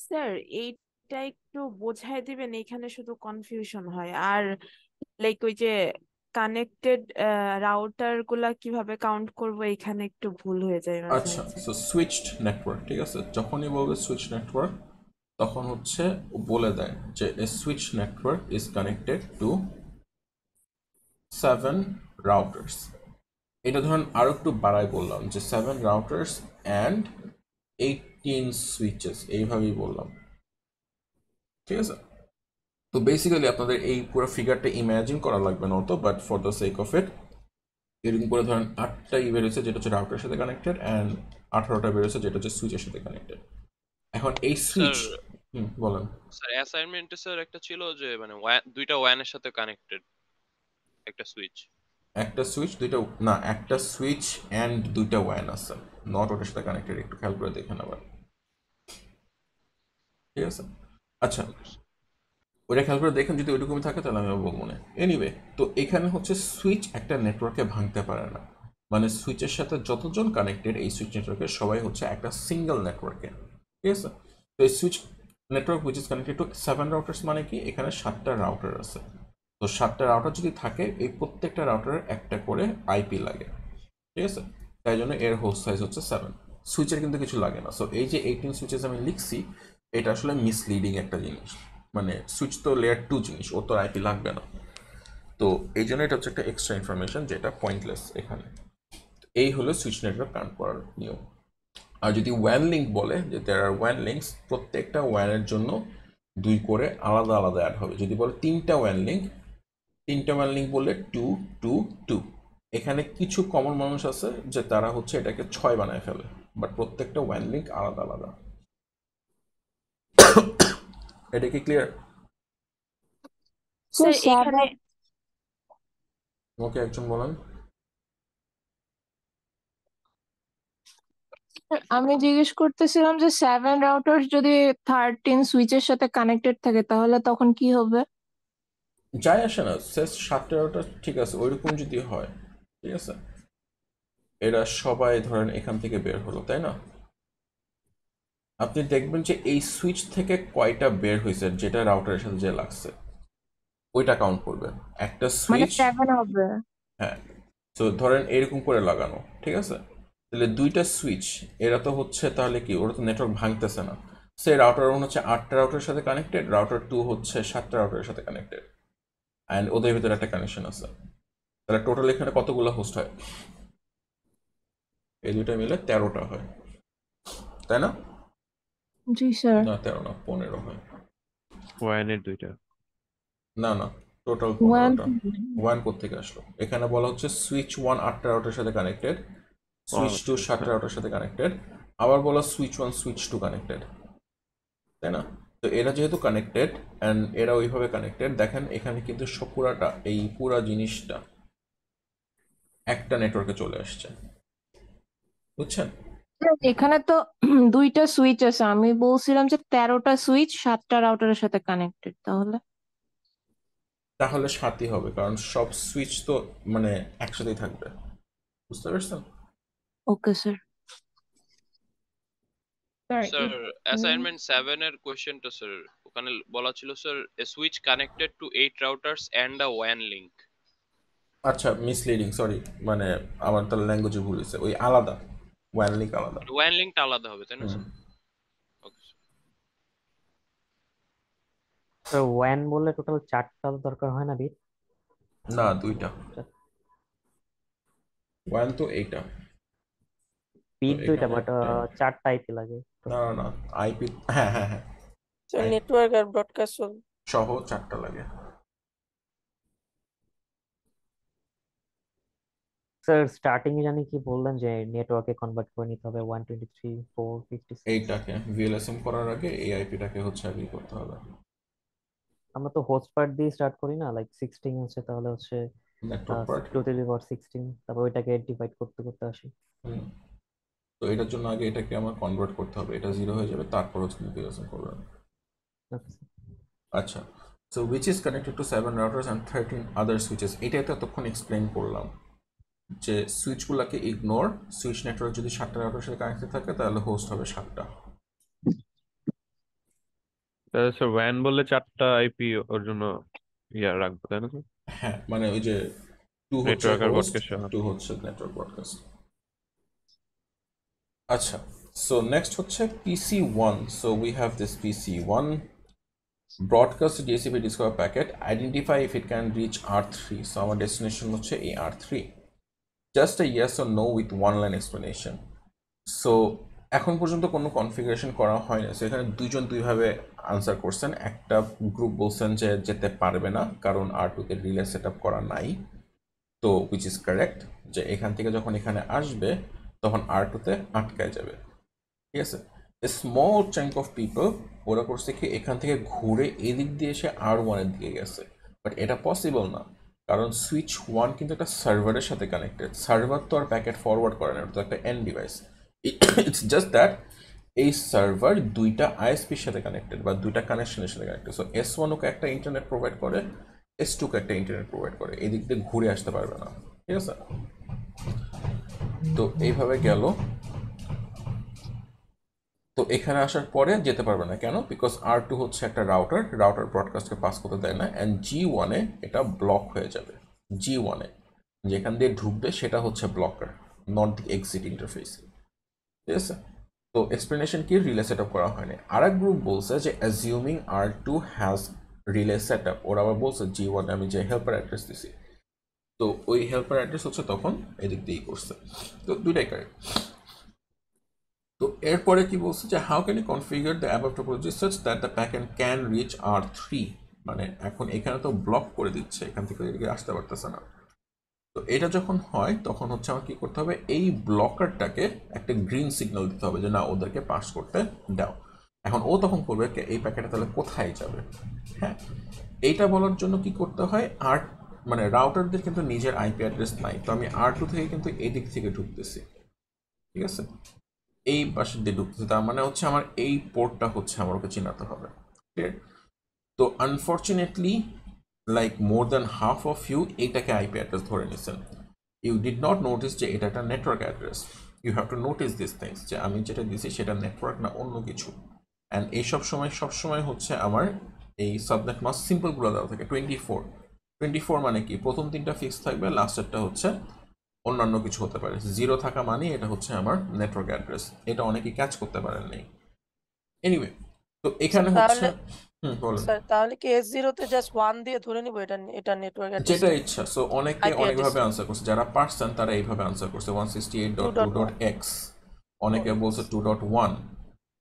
স্যার এইটা একটু বোঝাই দিবেন এখানে শুধু কনফিউশন হয় আর লাইক ওই যে কানেক্টেড রাউটার গুলা কিভাবে কাউন্ট করব এখানে একটু ভুল হয়ে যায় আচ্ছা সো সুইচড নেটওয়ার্ক ঠিক আছে যখনই বলবে সুইচ নেটওয়ার্ক তখন হচ্ছে বলে দেয় যে a switch network is connected to seven routers এটা ধরেন আরো একটু বাড়াই বললাম যে seven routers and eighteen switches এইভাবেই বললাম ঠিক আছে তো বেসিক্যালি আপনাদের এই পুরো ফিগারটা ইমাজিন করা লাগবে না অত but for the sake of it এরকম করে ধরেন আটটা ই বেরোচ্ছে যেটা হচ্ছে রাউটারের সাথে কানেক্টেড অ্যান্ড আঠারোটা বেরোছে যেটা হচ্ছে সুইচের সাথে কানেক্টেড এখন এই সুইচ বলেন স্যার অ্যাসাইনমেন্টে স্যার একটা ছিল যে মানে দুইটা ওয়ানের সাথে কানেক্টেড একটা সুইচ একটা সুইচ দুইটা না একটা সুইচ এন্ড দুইটা ওয়্যান আছে নট ওটার সাথে কানেক্টেড একটু খেয়াল করে দেখেন আবার ঠিক আছে আচ্ছা ওটা খেয়াল করে দেখেন যদি ওইরকমই থাকে তাহলে আমি বলবো মনে এনিওয়ে তো এখানে হচ্ছে সুইচ একটা নেটওয়ার্কে ভাঙতে পারে না মানে সুইচের সাথে যতজন কানেক্টেড এই সুইচ নেটওয়ার্কে সবাই হচ্ছে একটা সিঙ্গেল নেটওয়ার্কে ঠিক আছে তো এই switch network which is connected to seven routers মানে কি এখানে সাতটা রাউটার আছে তো সাতটা রাউটার যদি থাকে এই প্রত্যেকটা রাউটারের একটা করে আইপি লাগে ঠিক আছে তাই জন্য এর হোস্ট সাইজ হচ্ছে সেভেন সুইচের কিন্তু কিছু লাগে না সো এই যে এইটিন সুইচেস আমি লিখছি এটা আসলে মিসলিডিং একটা জিনিস মানে সুইচ তো লেয়ার টু জিনিস ও তো আইপি লাগবে না তো এই জন্য এটা হচ্ছে একটা এক্সট্রা ইনফরমেশন যেটা পয়েন্টলেস এখানে এই হলো সুইচ নেটওয়ার্ক কান করার নিয়ম আর যদি ওয়ান লিঙ্ক বলে যে দেয়ার আর ওয়ান লিঙ্কস প্রত্যেকটা ওয়ানের জন্য দুই করে আলাদা আলাদা অ্যাড হবে যদি বলে তিনটা ওয়ান লিঙ্ক ইন্টারনাল লিঙ্ক বললে টু টু টু এখানে কিছু কমন মানুষ আছে যে তারা হচ্ছে এটাকে ছয় বানায় ফেলে বাট প্রত্যেকটা ওয়ান লিঙ্ক আলাদা আলাদা এটা কি ক্লিয়ার ওকে একজন বলেন আমি জিজ্ঞেস করতেছিলাম যে সেভেন রাউটার যদি থার্টিন সুইচের সাথে কানেক্টেড থাকে তাহলে তখন কি হবে যাই আসে না শেষ সাতটা আটটা ঠিক আছে ওইরকম যদি হয় ঠিক আছে এরা সবাই ধরেন এখান থেকে বের হলো তাই না আপনি দেখবেন যে এই সুইচ থেকে কয়টা বের হয়েছে যেটা রাউটারের সাথে যে লাগছে ওইটা কাউন্ট করবেন একটা মানে সুইচ হ্যাঁ তো ধরেন এরকম করে লাগানো ঠিক আছে তাহলে দুইটা সুইচ এরা তো হচ্ছে তাহলে কি ওরা তো নেটওয়ার্ক ভাঙতেছে না সে রাউটার হচ্ছে আটটা রাউটারের সাথে কানেক্টেড রাউটার টু হচ্ছে সাতটা রাউটারের সাথে কানেক্টেড অ্যান্ড ওদের ভিতরে একটা কানেকশন আছে তাহলে টোটাল এখানে কতগুলো হোস্ট হয় এই দুটো মিলে তেরোটা হয় তাই না জি স্যার না তেরো না পনেরো হয় ওয়ানের দুইটা না না টোটাল ওয়ান থেকে আসলো এখানে বলা হচ্ছে সুইচ ওয়ান আটটা রাউটার সাথে কানেক্টেড সুইচ টু সাতটা রাউটার আচ্ছা। সাথে কানেক্টেড আবার বলা switch one switch two connected তাই না তো এরা যেহেতু কানেক্টেড অ্যান্ড এরা ওইভাবে কানেক্টেড দেখেন এখানে কিন্তু পুরাটা এই পুরা জিনিসটা একটা নেটওয়ার্কে চলে আসছে বুঝছেন এখানে তো দুইটা সুইচ আছে আমি বলছিলাম যে তেরোটা সুইচ সাতটা রাউটারের সাথে কানেক্টেড তাহলে তাহলে সাতই হবে কারণ সব সুইচ তো মানে একসাথেই থাকবে বুঝতে পারছেন ওকে স্যার স্যার অ্যাসাইনমেন্ট 7 এর কোশ্চেনটা স্যার ওখানে বলা ছিল sir switch connected to eight routers and a one link আচ্ছা মিসলিডিং সরি মানে আমার তো ল্যাঙ্গুয়েজে ভুল হয়েছে ওই আলাদা ওয়ান লিংক আলাদা ওয়ান লিংকটা আলাদা হবে তাই না স্যার তো ওয়্যান বলে টোটাল চারটা তো দরকার হয় না বিট না দুইটা ওয়ান আচ্ছা। তো এইটা বিট দুইটা বাট uh, চারটা আইপি লাগে না না না আইপি হ্যাঁ হ্যাঁ হ্যাঁ নেটওয়ার্ক আর ব্রডকাস্ট সহ চারটা লাগে স্যার স্টার্টিং এ জানি কি বললেন যে নেটওয়ার্কে কনভার্ট করে নিতে হবে 123.456 এইটাকে ভিএলএসএম করার আগে এই আইপিটাকে হচ্ছে আগে করতে হবে আমরা তো হোস্ট পার্ট দিয়ে স্টার্ট করি না লাইক 16 আছে তাহলে হচ্ছে নেটওয়ার্ক পার্ট টোটালি 16 তারপর ওইটাকে ডিভাইড করতে করতে আসি হুম তো এটার জন্য আগে এটাকে আমার কনভার্ট করতে হবে এটা জিরো হয়ে যাবে তারপর হচ্ছে ইন্টিগ্রেশন করবে আচ্ছা so which is connected to seven routers and thirteen other switches এটা তো এতক্ষণ এক্সপ্লেন করলাম যে সুইচগুলোকে ইগনোর সুইচ নেটওয়ার্ক যদি সাতটা রাউটার সাথে কানেক্টেড থাকে তাহলে হোস্ট হবে সাতটা স্যার ওয়ান বললে চারটা আইপি ওর জন্য ইয়া রাখবো তাই না হ্যাঁ মানে ওই যে টু হচ্ছে নেটওয়ার্ক আর টু হ্যাঁ। হচ্ছে নেটওয়ার্ক ব্রডকাস্ট আচ্ছা সো নেক্সট হচ্ছে PC one so we have this PC one broadcast to DHCP discover packet, identify if it can reach R3. So our destination হচ্ছে এই R3. Just a yes or no with one line explanation. So এখন পর্যন্ত কোনো configuration করা হয় না so এখানে দুজন দুইভাবে আনসার করছেন একটা গ্রুপ বলছেন যে যেতে পারবে না কারণ আর টুকে রিলে সেট আপ করা নাই তো উইচ ইজ কারেক্ট যে এখান থেকে যখন এখানে আসবে তখন আর টুতে আটকায় যাবে ঠিক আছে স্মল চ্যাঙ্ক অফ পিপল ওরা করছে কি এখান থেকে ঘুরে এদিক দিয়ে এসে আর ওয়ানের দিকে গেছে বাট এটা পসিবল না কারণ সুইচ ওয়ান কিন্তু একটা সার্ভারের সাথে কানেক্টেড সার্ভার তো আর প্যাকেট ফরওয়ার্ড করে না ওটা তো একটা end device it's just that এই সার্ভার দুইটা আইএসপির সাথে কানেক্টেড বা দুইটা কানেকশনের সাথে connected so S one okay একটা ইন্টারনেট প্রোভাইড করে এস টুকে একটা ইন্টারনেট প্রোভাইড করে এদিক দিয়ে ঘুরে আসতে পারবে না ঠিক আছে তো এইভাবে গেল তো এখানে আসার পরে যেতে পারবে না কেন বিকজ আর টু হচ্ছে একটা রাউটার রাউটার ব্রডকাস্টকে পাস করতে দেয় না অ্যান্ড জি ওয়ানে এটা ব্লক হয়ে যাবে জি ওয়ানে যেখান দিয়ে ঢুকবে সেটা হচ্ছে blocker not the exit interface ঠিক আছে তো এক্সপ্লেনেশন কি রিলে সেট আপ করা হয়নি আর এক গ্রুপ বলছে যে assuming R two has relay set up ওরা আবার বলছে জি ওয়ানে আমি যে হেল্পার অ্যাড্রেস দিছি তো ওই হেল্পার অ্যাড্রেস হচ্ছে তখন এদিক দিয়েই করছে তো দুটাই কারেক্ট তো এরপরে কি বলছে যে how can you configure the above topology সার্চ that the end can reach R three মানে এখন এখানে তো ব্লক করে দিচ্ছে এখান থেকে এদিকে আসতে পারতেছে না তো এটা যখন হয় তখন হচ্ছে আমার কি করতে হবে এই ব্লকারটাকে একটা গ্রিন সিগন্যাল দিতে হবে যে না ওদেরকে পাস করতে দাও এখন ও তখন করবে এই প্যাকেটটা তাহলে কোথায় যাবে হ্যাঁ এইটা বলার জন্য কি করতে হয় আর মানে রাউটারদের কিন্তু নিজের আইপি অ্যাড্রেস নাই তো আমি আর টু থেকে কিন্তু এদিক থেকে ঢুকতেছি ঠিক আছে এই পাশের দিয়ে ঢুকতেছি তার মানে হচ্ছে আমার এই পোর্টটা হচ্ছে আমার ওকে চিনাতে হবে ঠিক তো unfortunately like more than half of you এইটাকে আইপি অ্যাড্রেস ধরে নিয়েছেন ইউ ডিড নট নোটিস যে এটা একটা network address you have to notice this things যে আমি যেটা দিছি সেটা নেটওয়ার্ক না অন্য কিছু অ্যান্ড এইসব সময় সব সময় হচ্ছে আমার এই সাবনেট মাস সিম্পলগুলো দেওয়া থাকে টোয়েন্টি ফোর টোয়েন্টি ফোর মানে কি প্রথম তিনটা ফিক্স থাকবে লাস্টেরটা হচ্ছে অন্যান্য কিছু হতে পারে জিরো থাকা মানে এটা হচ্ছে আমার নেটওয়ার্ক অ্যাড্রেস এটা অনেকে ক্যাচ করতে পারেন নেই এনিওয়ে তো এখানে হচ্ছে তে জাস্ট ওয়ান দিয়ে ধরে এটা এটা নেটওয়ার্ক যেটা ইচ্ছা সো অনেকে অনেকভাবে করছে যারা তারা এইভাবে করছে one sixty eight dot dot X অনেকে বলছে টু ডট ওয়ান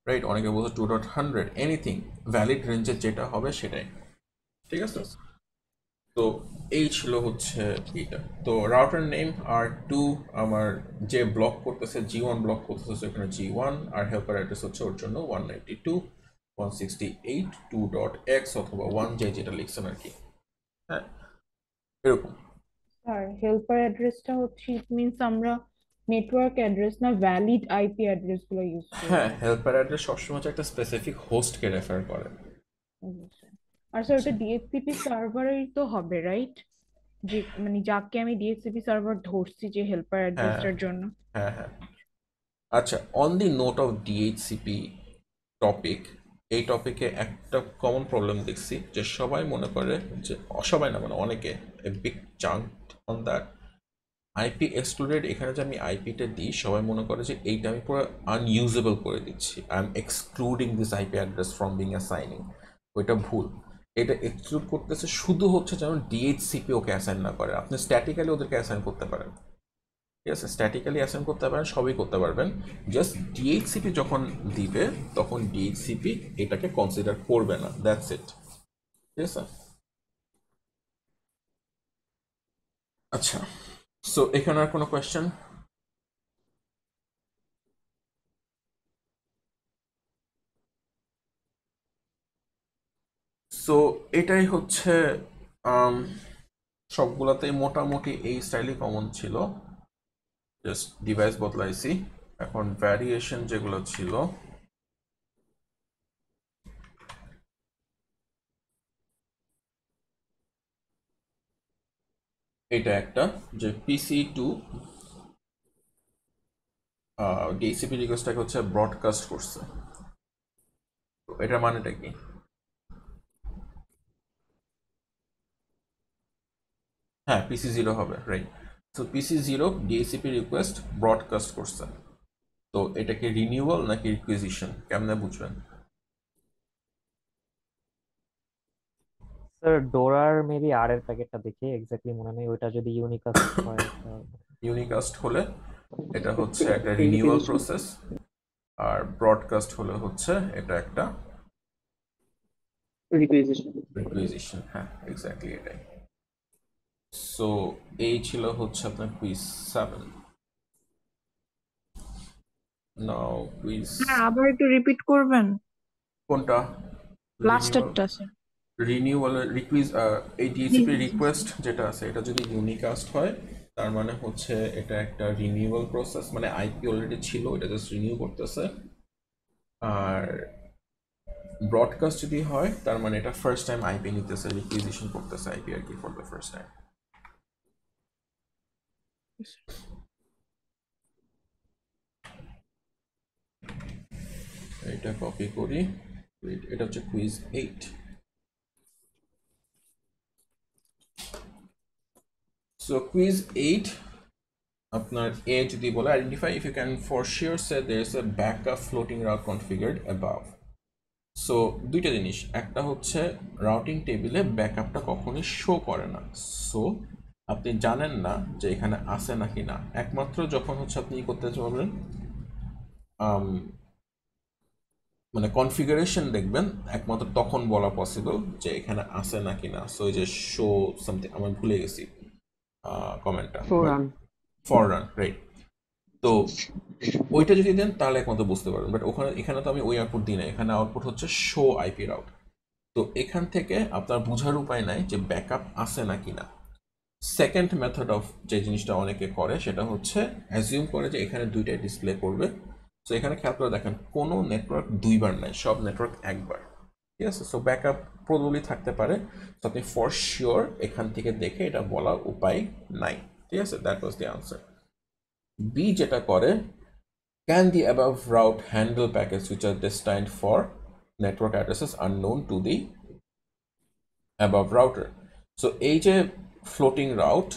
রাইট অনেকে বলছে two dot hundred anything valid রেঞ্জের যেটা হবে সেটাই ঠিক আছে তো এই ছিল হচ্ছে এটা তো রাউটার নেম আর টু আমার যে ব্লক করতেছে জি ওয়ান ব্লক করতেছে সেখানে জি ওয়ান আর হেল্পার অ্যাড্রেস হচ্ছে ওর জন্য one ninety two one sixty eight two dot X অথবা ওয়ান যে যেটা লিখছেন আর কি হ্যাঁ এরকম আর হেল্পার অ্যাড্রেসটা হচ্ছে ইট মিনস আমরা নেটওয়ার্ক অ্যাড্রেস না ভ্যালিড আইপি অ্যাড্রেসগুলো ইউজ করি হ্যাঁ হেল্পার অ্যাড্রেস সবসময় একটা স্পেসিফিক হোস্টকে রেফার করে আচ্ছা। আর স্যার ওটা ডিএসসিপি সার্ভারেই তো হবে রাইট যে মানে যাকে আমি ডিএসসিপি সার্ভার ধরছি যে হেল্পার অ্যাড্রেসটার জন্য হ্যাঁ হ্যাঁ আচ্ছা on the note of DHCP topic এই টপিকে একটা কমন প্রবলেম দেখছি যে সবাই মনে করে যে সবাই না মানে অনেকে big chunk on that IP excluded এখানে যে আমি আইপিটা দিই সবাই মনে করে যে এইটা আমি পুরো আনইউজেবল করে দিচ্ছি I am excluding this IP address from being assigning ওইটা ভুল এটা এক্সক্লুড করতেছে শুধু হচ্ছে যেমন ডিএইচসিপি ওকে অ্যাসাইন না করে আপনি স্ট্যাটিক্যালি ওদেরকে অ্যাসাইন করতে পারেন ঠিক আছে স্ট্যাটিক্যালি অ্যাসাইন করতে পারেন সবই করতে পারবেন জাস্ট ডিএইচসিপি যখন দিবে তখন ডিএইচসিপি এটাকে কনসিডার করবে না দ্যাটস ইট ঠিক আছে আচ্ছা সো এখানে আর কোনো কোয়েশ্চেন সো এটাই হচ্ছে um, সবগুলাতেই মোটামুটি এই স্টাইলই কমন ছিল জাস্ট ডিভাইস বদলাইছি এখন ভ্যারিয়েশন যেগুলো ছিল এটা একটা যে পিসি টু ডিসিপি রিকোয়েস্টটাকে হচ্ছে ব্রডকাস্ট করছে তো এটার মানেটা কি হ্যাঁ পিসি জিরো হবে right so PC zero DHCP request broadcast করছে তো এটা কি রিনিউয়াল নাকি রিকুইজিশন কেমনে বুঝবেন স্যার ডোরার মেবি আর এর প্যাকেটটা দেখে এক্স্যাক্টলি মনে নেই ওটা যদি ইউনিকাস্ট হয় ইউনিকাস্ট হলে এটা হচ্ছে একটা রিনিউয়াল প্রসেস আর ব্রডকাস্ট হলে হচ্ছে এটা একটা রিকুইজিশন রিকুইজিশন হ্যাঁ এক্স্যাক্টলি এটাই সো এই ছিল হচ্ছে আপনার কুইজ সেভেন নাও কুইজ আবার একটু রিপিট করবেন কোনটা লাস্টেরটা স্যার রিনিউয়াল রিকুইজ এই ডিএসপি রিকোয়েস্ট যেটা আছে এটা যদি ইউনিকাস্ট হয় তার মানে হচ্ছে এটা একটা রিনিউয়াল প্রসেস মানে আইপি অলরেডি ছিল এটা জাস্ট রিনিউ করতেছে আর ব্রডকাস্ট যদি হয় তার মানে এটা ফার্স্ট টাইম আইপি নিতেছে রিকুইজিশন করতেছে আইপি আর কি ফর দ্য ফার্স্ট টাইম এটা কপি করি এটা হচ্ছে quiz eight so quiz eight আপনার এ যদি বলে identify if you can for sure say there is a backup floating route configured above so দুইটা জিনিস একটা হচ্ছে রাউটিং টেবিলে ব্যাকআপটা কখনই শো করে না সো আপনি জানেন না যে এখানে আছে নাকি না একমাত্র যখন হচ্ছে আপনি করতে চলবেন মানে কনফিগারেশন দেখবেন একমাত্র তখন বলা পসিবল যে এখানে আছে নাকি না সো যে শো সামথিং আমি ভুলে গেছি কমেন্টটা ফর রান রাইট তো ওইটা যদি দেন তাহলে একমাত্র বুঝতে পারবেন বাট ওখানে এখানে তো আমি ওই আউটপুট দিই না এখানে আউটপুট হচ্ছে শো আইপি আউট তো এখান থেকে আপনার বোঝার উপায় নাই যে ব্যাকআপ আছে নাকি না সেকেন্ড মেথড অফ যে জিনিসটা অনেকে করে সেটা হচ্ছে অ্যাজিউম করে যে এখানে দুইটাই ডিসপ্লে করবে সো এখানে খেয়াল করে দেখেন কোনো নেটওয়ার্ক দুইবার নাই সব নেটওয়ার্ক একবার ঠিক আছে সো ব্যাকআপ প্রবলি থাকতে পারে তো আপনি ফর শিওর এখান থেকে দেখে এটা বলার উপায় নাই ঠিক আছে that was the answer B যেটা করে can the above route handle packages which are destined for network addresses are known to the above router so এই যে ফ্লোটিং রাউট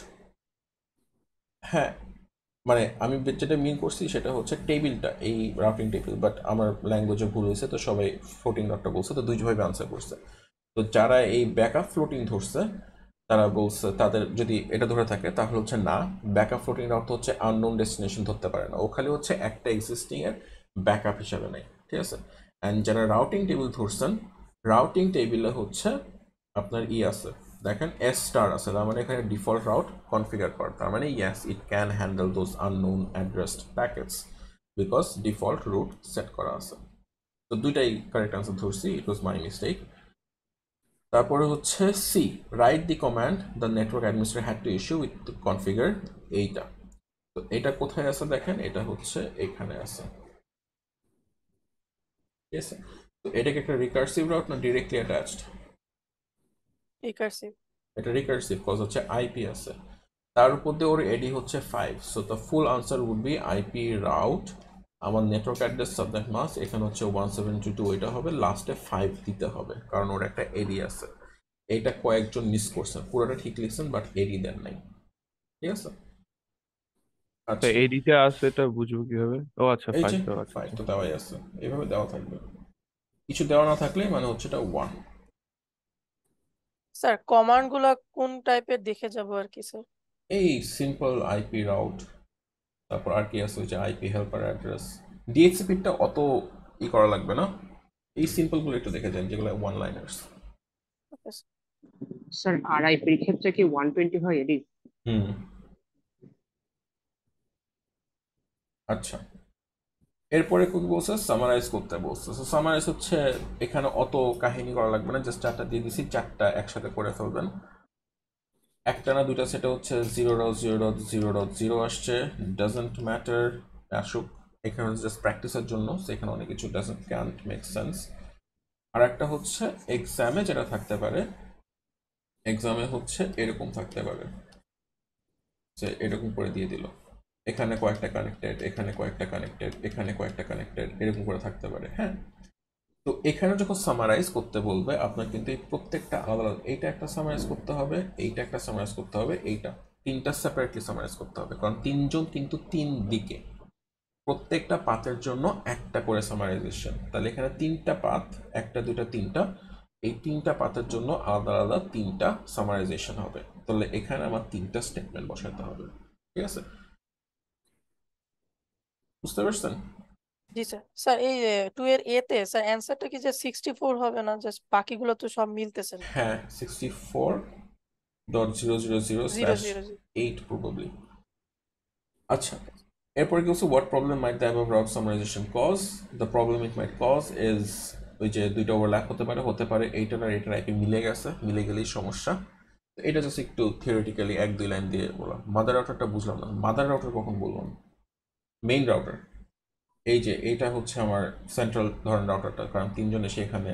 হ্যাঁ মানে আমি যেটা মিন করছি সেটা হচ্ছে টেবিলটা এই রাউটিং টেবিল বাট আমার ল্যাঙ্গুয়েজে ভুল হয়েছে তো সবাই ফ্লোটিং রাউটটা বলছে তো দুইভাবে আনসার করছে তো যারা এই ব্যাকআপ ফ্লোটিং ধরছে তারা বলছে তাদের যদি এটা ধরে থাকে তাহলে হচ্ছে না আপ ফ্লোটিং রাউট হচ্ছে আননোন ডেস্টিনেশন ধরতে পারে না ও খালি হচ্ছে একটা এক্সিস্টিংয়ের ব্যাকআপ হিসাবে নেয় ঠিক আছে অ্যান্ড যারা রাউটিং টেবিল ধরছেন রাউটিং টেবিলে হচ্ছে আপনার ই আছে দেখেন এস স্টার আছে তার মানে এখানে ডিফল্ট রাউট কনফিগার করা তার মানে yes it can handle those unknown address packets because default route set করা আছে তো দুইটাই কারেক্ট আনসার ধরছি ইট ওয়াজ মাই মিস্টেক তারপরে হচ্ছে C right the command the network administrator had to issue with configure এইটা তো এটা কোথায় আছে দেখেন এটা হচ্ছে এখানে আছে ঠিক আছে তো এটাকে একটা রিকার্সিভ রাউট না ডিরেক্টলি অ্যাটাচড রিকার্সিভ এটা রিকার্সিভ কজ হচ্ছে আইপি আছে তার উপর দিয়ে ওর এডি হচ্ছে five so the full answer would be IP route আমার নেটওয়ার্ক অ্যাড্রেস সাবনেট মাস এখানে হচ্ছে ওয়ান সেভেন টু টু ওইটা হবে লাস্টে ফাইভ দিতে হবে কারণ ওর একটা এডি আছে এটা কয়েকজন মিস করছে পুরোটা ঠিক লিখছেন বাট এডি দেন নাই ঠিক আছে আচ্ছা এডিতে আচ্ছা। আছে এটা বুঝবো কিভাবে ও আচ্ছা ফাইভ তো দেওয়াই আছে এভাবে দেওয়া থাকবে কিছু দেওয়া না থাকলে মানে হচ্ছে এটা ওয়ান স্যার কমান্ড গুলা কোন টাইপের দেখে যাব আর কি স্যার এই সিম্পল আইপি রাউট তারপর আর কি আছে যে আইপি হেল্পার অ্যাড্রেস টা অত ই করা লাগবে না এই সিম্পল গুলো একটু দেখে যান যেগুলো ওয়ান লাইনার্স স্যার আর আইপি ক্ষেত্রে কি 120 হয় এডি হুম আচ্ছা এরপরে কি বলছে সামারাইজ করতে বলছে সো সামারাইজ হচ্ছে এখানে অত কাহিনী করা লাগবে না জাস্ট চারটা দিয়ে দিছি চারটা একসাথে করে ফেলবেন একটা না দুইটা সেটা হচ্ছে zero dot zero dot zero dot zero আসছে ডাজেন্ট ম্যাটার আসুক এখানে জাস্ট প্র্যাকটিসের জন্য সেখানে অনেক কিছু ডাজেন্ট ক্যান্ট মেক সেন্স আর একটা হচ্ছে এক্সামে যেটা থাকতে পারে এক্সামে হচ্ছে এরকম থাকতে পারে সে এরকম করে দিয়ে দিল এখানে কয়েকটা কানেক্টেড এখানে কয়েকটা কানেক্টেড এখানে কয়েকটা কানেক্টেড এরকম করে থাকতে পারে হ্যাঁ তো এখানে যখন সামারাইজ করতে বলবে আপনার কিন্তু এই প্রত্যেকটা আলাদা আলাদা এইটা একটা সামারাইজ করতে হবে এইটা একটা সামারাইজ করতে হবে এইটা তিনটা সেপারেটলি সামারাইজ করতে হবে কারণ তিনজন কিন্তু তিন দিকে প্রত্যেকটা পাতের জন্য একটা করে সামারাইজেশন তাহলে এখানে তিনটা পাত একটা দুটা তিনটা এই তিনটা পাতের জন্য আলাদা আলাদা তিনটা সামারাইজেশন হবে তাহলে এখানে আমার তিনটা স্টেটমেন্ট বসাতে হবে ঠিক আছে বুঝতে পারছেন জি স্যার স্যার এই টু এর এ তে স্যার অ্যান্সারটা কি যে 64 হবে না জাস্ট বাকিগুলো তো সব মিলতেছে না হ্যাঁ 64.000/8 প্রোবাবলি আচ্ছা এরপর কি হচ্ছে what problem might the above route summarization cause the problem it might cause is ওই যে দুইটা ওভারল্যাপ হতে পারে হতে পারে এইটা আর এইটা আইপি মিলে গেছে মিলে গেলেই সমস্যা এটা জাস্ট একটু থিওরিটিক্যালি এক দুই লাইন দিয়ে বললাম মাদার রাউটারটা বুঝলাম না মাদার রাউটার কখন বলবো না মেইন রাউটার এই যে এটা হচ্ছে আমার সেন্ট্রাল ধরেন রাউটারটা কারণ এসে এখানে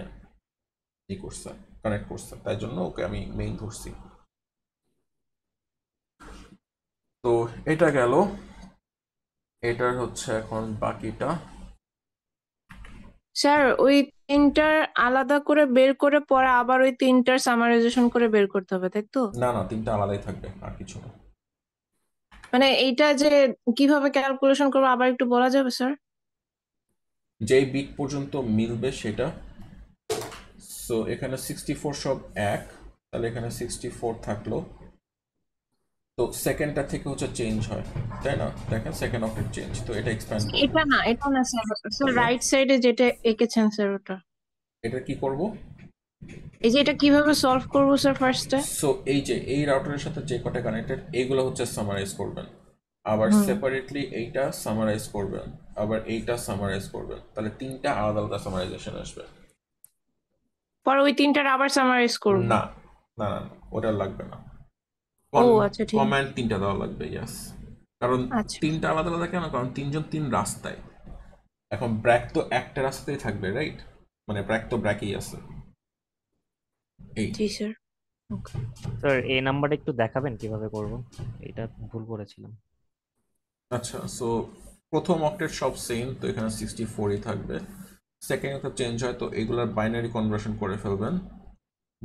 ই করছে কানেক্ট করছে তাই জন্য ওকে আমি মেইন ধরছি তো এটা গেল এটার হচ্ছে এখন বাকিটা স্যার ওই তিনটার আলাদা করে বের করে পরে আবার ওই তিনটার সামারাইজেশন করে বের করতে হবে তাই তো না না তিনটা আলাদাই থাকবে আর কিছু না মানে এইটা যে কিভাবে ক্যালকুলেশন করবো আবার একটু বলা যাবে স্যার যেই বিট পর্যন্ত মিলবে সেটা সো এখানে সিক্সটি ফোর সব এক তাহলে এখানে সিক্সটি ফোর থাকলো তো সেকেন্ডটা থেকে হচ্ছে চেঞ্জ হয় তাই না দেখেন সেকেন্ড অফ চেঞ্জ তো এটা এক্সপ্যান্ড এটা না এটা না স্যার রাইট সাইডে যেটা এঁকেছেন স্যার ওটা এটা কি করবো এই যে এটা কিভাবে সলভ করব স্যার ফার্স্টে সো এই যে এই রাউটারের সাথে যে কটা কানেক্টেড এইগুলো হচ্ছে সামারাইজ করবেন আবার সেপারেটলি এইটা সামারাইজ করবেন আবার এইটা সামারাইজ করবেন তাহলে তিনটা আলাদা আলাদা সামারাইজেশন আসবে পর ওই তিনটার আবার সামারাইজ করব না না না ওটা লাগবে না ও আচ্ছা ঠিক তিনটা দেওয়া লাগবে ইয়াস কারণ আচ্ছা। তিনটা আলাদা আলাদা কেন কারণ তিনজন তিন রাস্তায় এখন ব্র্যাক তো একটা রাস্তাতেই থাকবে রাইট মানে ব্র্যাক তো ব্র্যাকেই আছে জি স্যার স্যার এই নাম্বারটা একটু দেখাবেন কিভাবে করব এটা ভুল করেছিলাম আচ্ছা সো প্রথম অক্টেট সব সেম তো এখানে সিক্সটি ফোরই থাকবে সেকেন্ড অক্টেট চেঞ্জ হয় তো এগুলার বাইনারি কনভার্সন করে ফেলবেন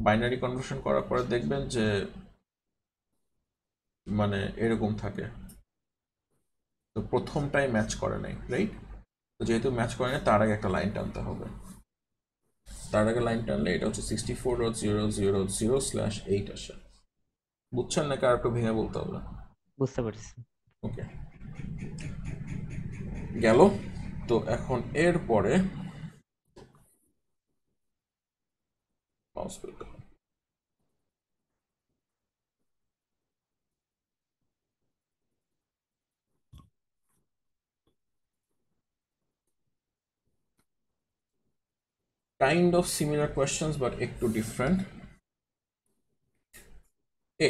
বাইনারি কনভার্সন করার পরে দেখবেন যে মানে এরকম থাকে তো প্রথমটাই ম্যাচ করে নাই রাইট তো যেহেতু ম্যাচ করে নাই তার আগে একটা লাইন টানতে হবে তার আগে লাইন টানলে এটা হচ্ছে sixty four dot zero zero zero slash eight আসে বুঝছেন নাকি আর একটু ভেঙে বলতে হবে বুঝতে পারছি ওকে গেল তো এখন এর এরপরে mouse kind of similar questions but ektu different a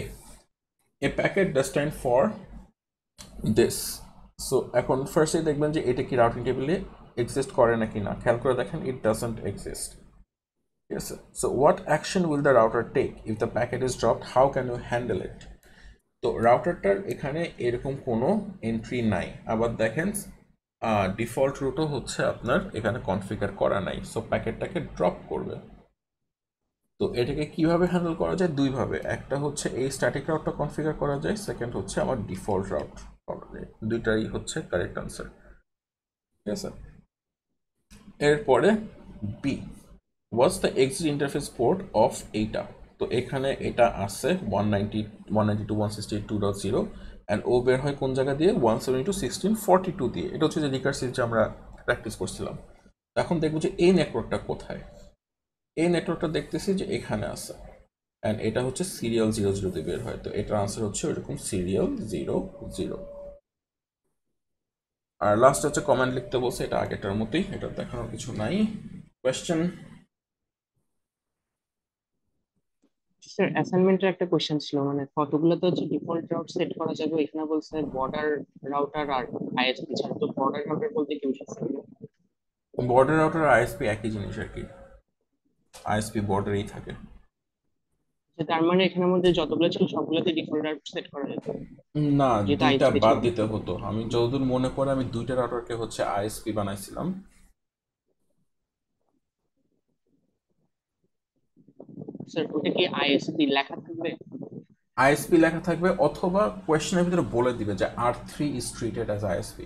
a packet does stand for this so এখন ফার্স্টে দেখবেন যে এটা কি রাউটিং টেবিলে এক্সিস্ট করে না কি না খেয়াল করে দেখেন ইট ডাজন্ট এক্সিস্ট ঠিক আছে so what action will the router take if the packet is dropped how can you handle it তো রাউটারটার এখানে এরকম কোনো এন্ট্রি নাই আবার দেখেন ডিফল্ট রুটও হচ্ছে আপনার এখানে কনফিগার করা নাই সো প্যাকেটটাকে ড্রপ করবে তো এটাকে কিভাবে হ্যান্ডেল করা যায় দুইভাবে একটা হচ্ছে এই স্ট্যাটিক রাউটটা কনফিগার করা যায় সেকেন্ড হচ্ছে আমার ডিফল্ট রাউট করা যায় দুইটাই হচ্ছে কারেক্ট আনসার ঠিক আছে এরপরে B was the exit interface port of এইটা তো এখানে এটা আছে one ninety one ninety two one sixty two dot zero and ও বের হয় কোন জায়গা দিয়ে one seven into sixteen forty two দিয়ে এটা হচ্ছে যে রিকার্সিভ যে আমরা প্র্যাকটিস করছিলাম এখন দেখবো যে এই নেটওয়ার্কটা কোথায় এই নেটওয়ার্কটা দেখতেছি যে এখানে আছে অ্যান্ড এটা হচ্ছে সিরিয়াল জিরো জিরো দিয়ে বের হয় তো এটার আনসার হচ্ছে ওইরকম সিরিয়াল জিরো জিরো আর লাস্ট হচ্ছে কমেন্ট লিখতে বলছে এটা আগেটার মতোই এটা দেখানোর কিছু নাই কোয়েশ্চেন স্যার অ্যাসাইনমেন্টের একটা কোশ্চেন ছিল মানে কতগুলো তো হচ্ছে ডিফল্ট রাউট সেট করা যাবে এখানে বলছে বর্ডার রাউটার আর আইএসপি ছাড়া তো বর্ডার রাউটার বলতে কি বুঝাচ্ছে বর্ডার রাউটার আর আইএসপি একই জিনিস আর কি আইএসপি বর্ডারই থাকে আচ্ছা, তার মানে এখানে মধ্যে যতগুলো ছিল সবগুলোতে ডিফল্ট রাউট সেট করা যেত না যেটা বাদ দিতে হতো আমি যতদূর মনে করে আমি দুইটা রাউটারকে হচ্ছে আইএসপি বানাইছিলাম স্যার ওটা কি আইএসপি লেখা থাকবে আইএসপি লেখা থাকবে অথবা কোয়েশ্চেনের ভিতরে বলে দিবে যে R three is treated as ISP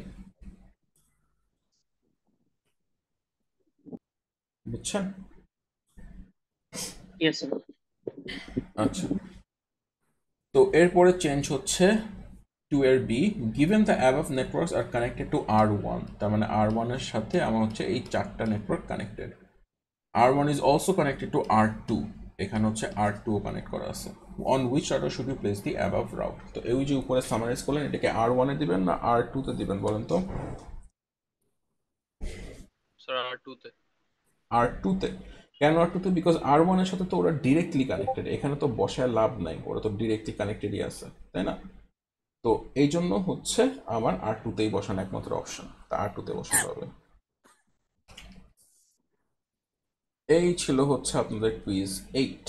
বুঝছেন আচ্ছা তো এরপরে চেঞ্জ হচ্ছে টু এর বি গিভেন দ্য অ্যাভ networks R connected to R one তার মানে আর ওয়ানের সাথে আমার হচ্ছে এই চারটা network connected R one is also connected to R two এখানে হচ্ছে আর টু কানেক্ট করা আছে on which order should you place the above route তো এই যে উপরে সামারাইজ করলেন এটাকে আর ওয়ানে দিবেন না আর টুতে দিবেন বলেন তো আর টুতে আর কেন আর টুতে বিকজ আর ওয়ানের সাথে তো ওরা ডিরেক্টলি কানেক্টেড এখানে তো বসায় লাভ নাই ওরা তো ডিরেক্টলি কানেক্টেডই আছে তাই না তো এই জন্য হচ্ছে আমার আর টুতেই বসানো একমাত্র অপশন তা আর টুতে বসানো হবে এই ছিল হচ্ছে আপনাদের কুইজ এইট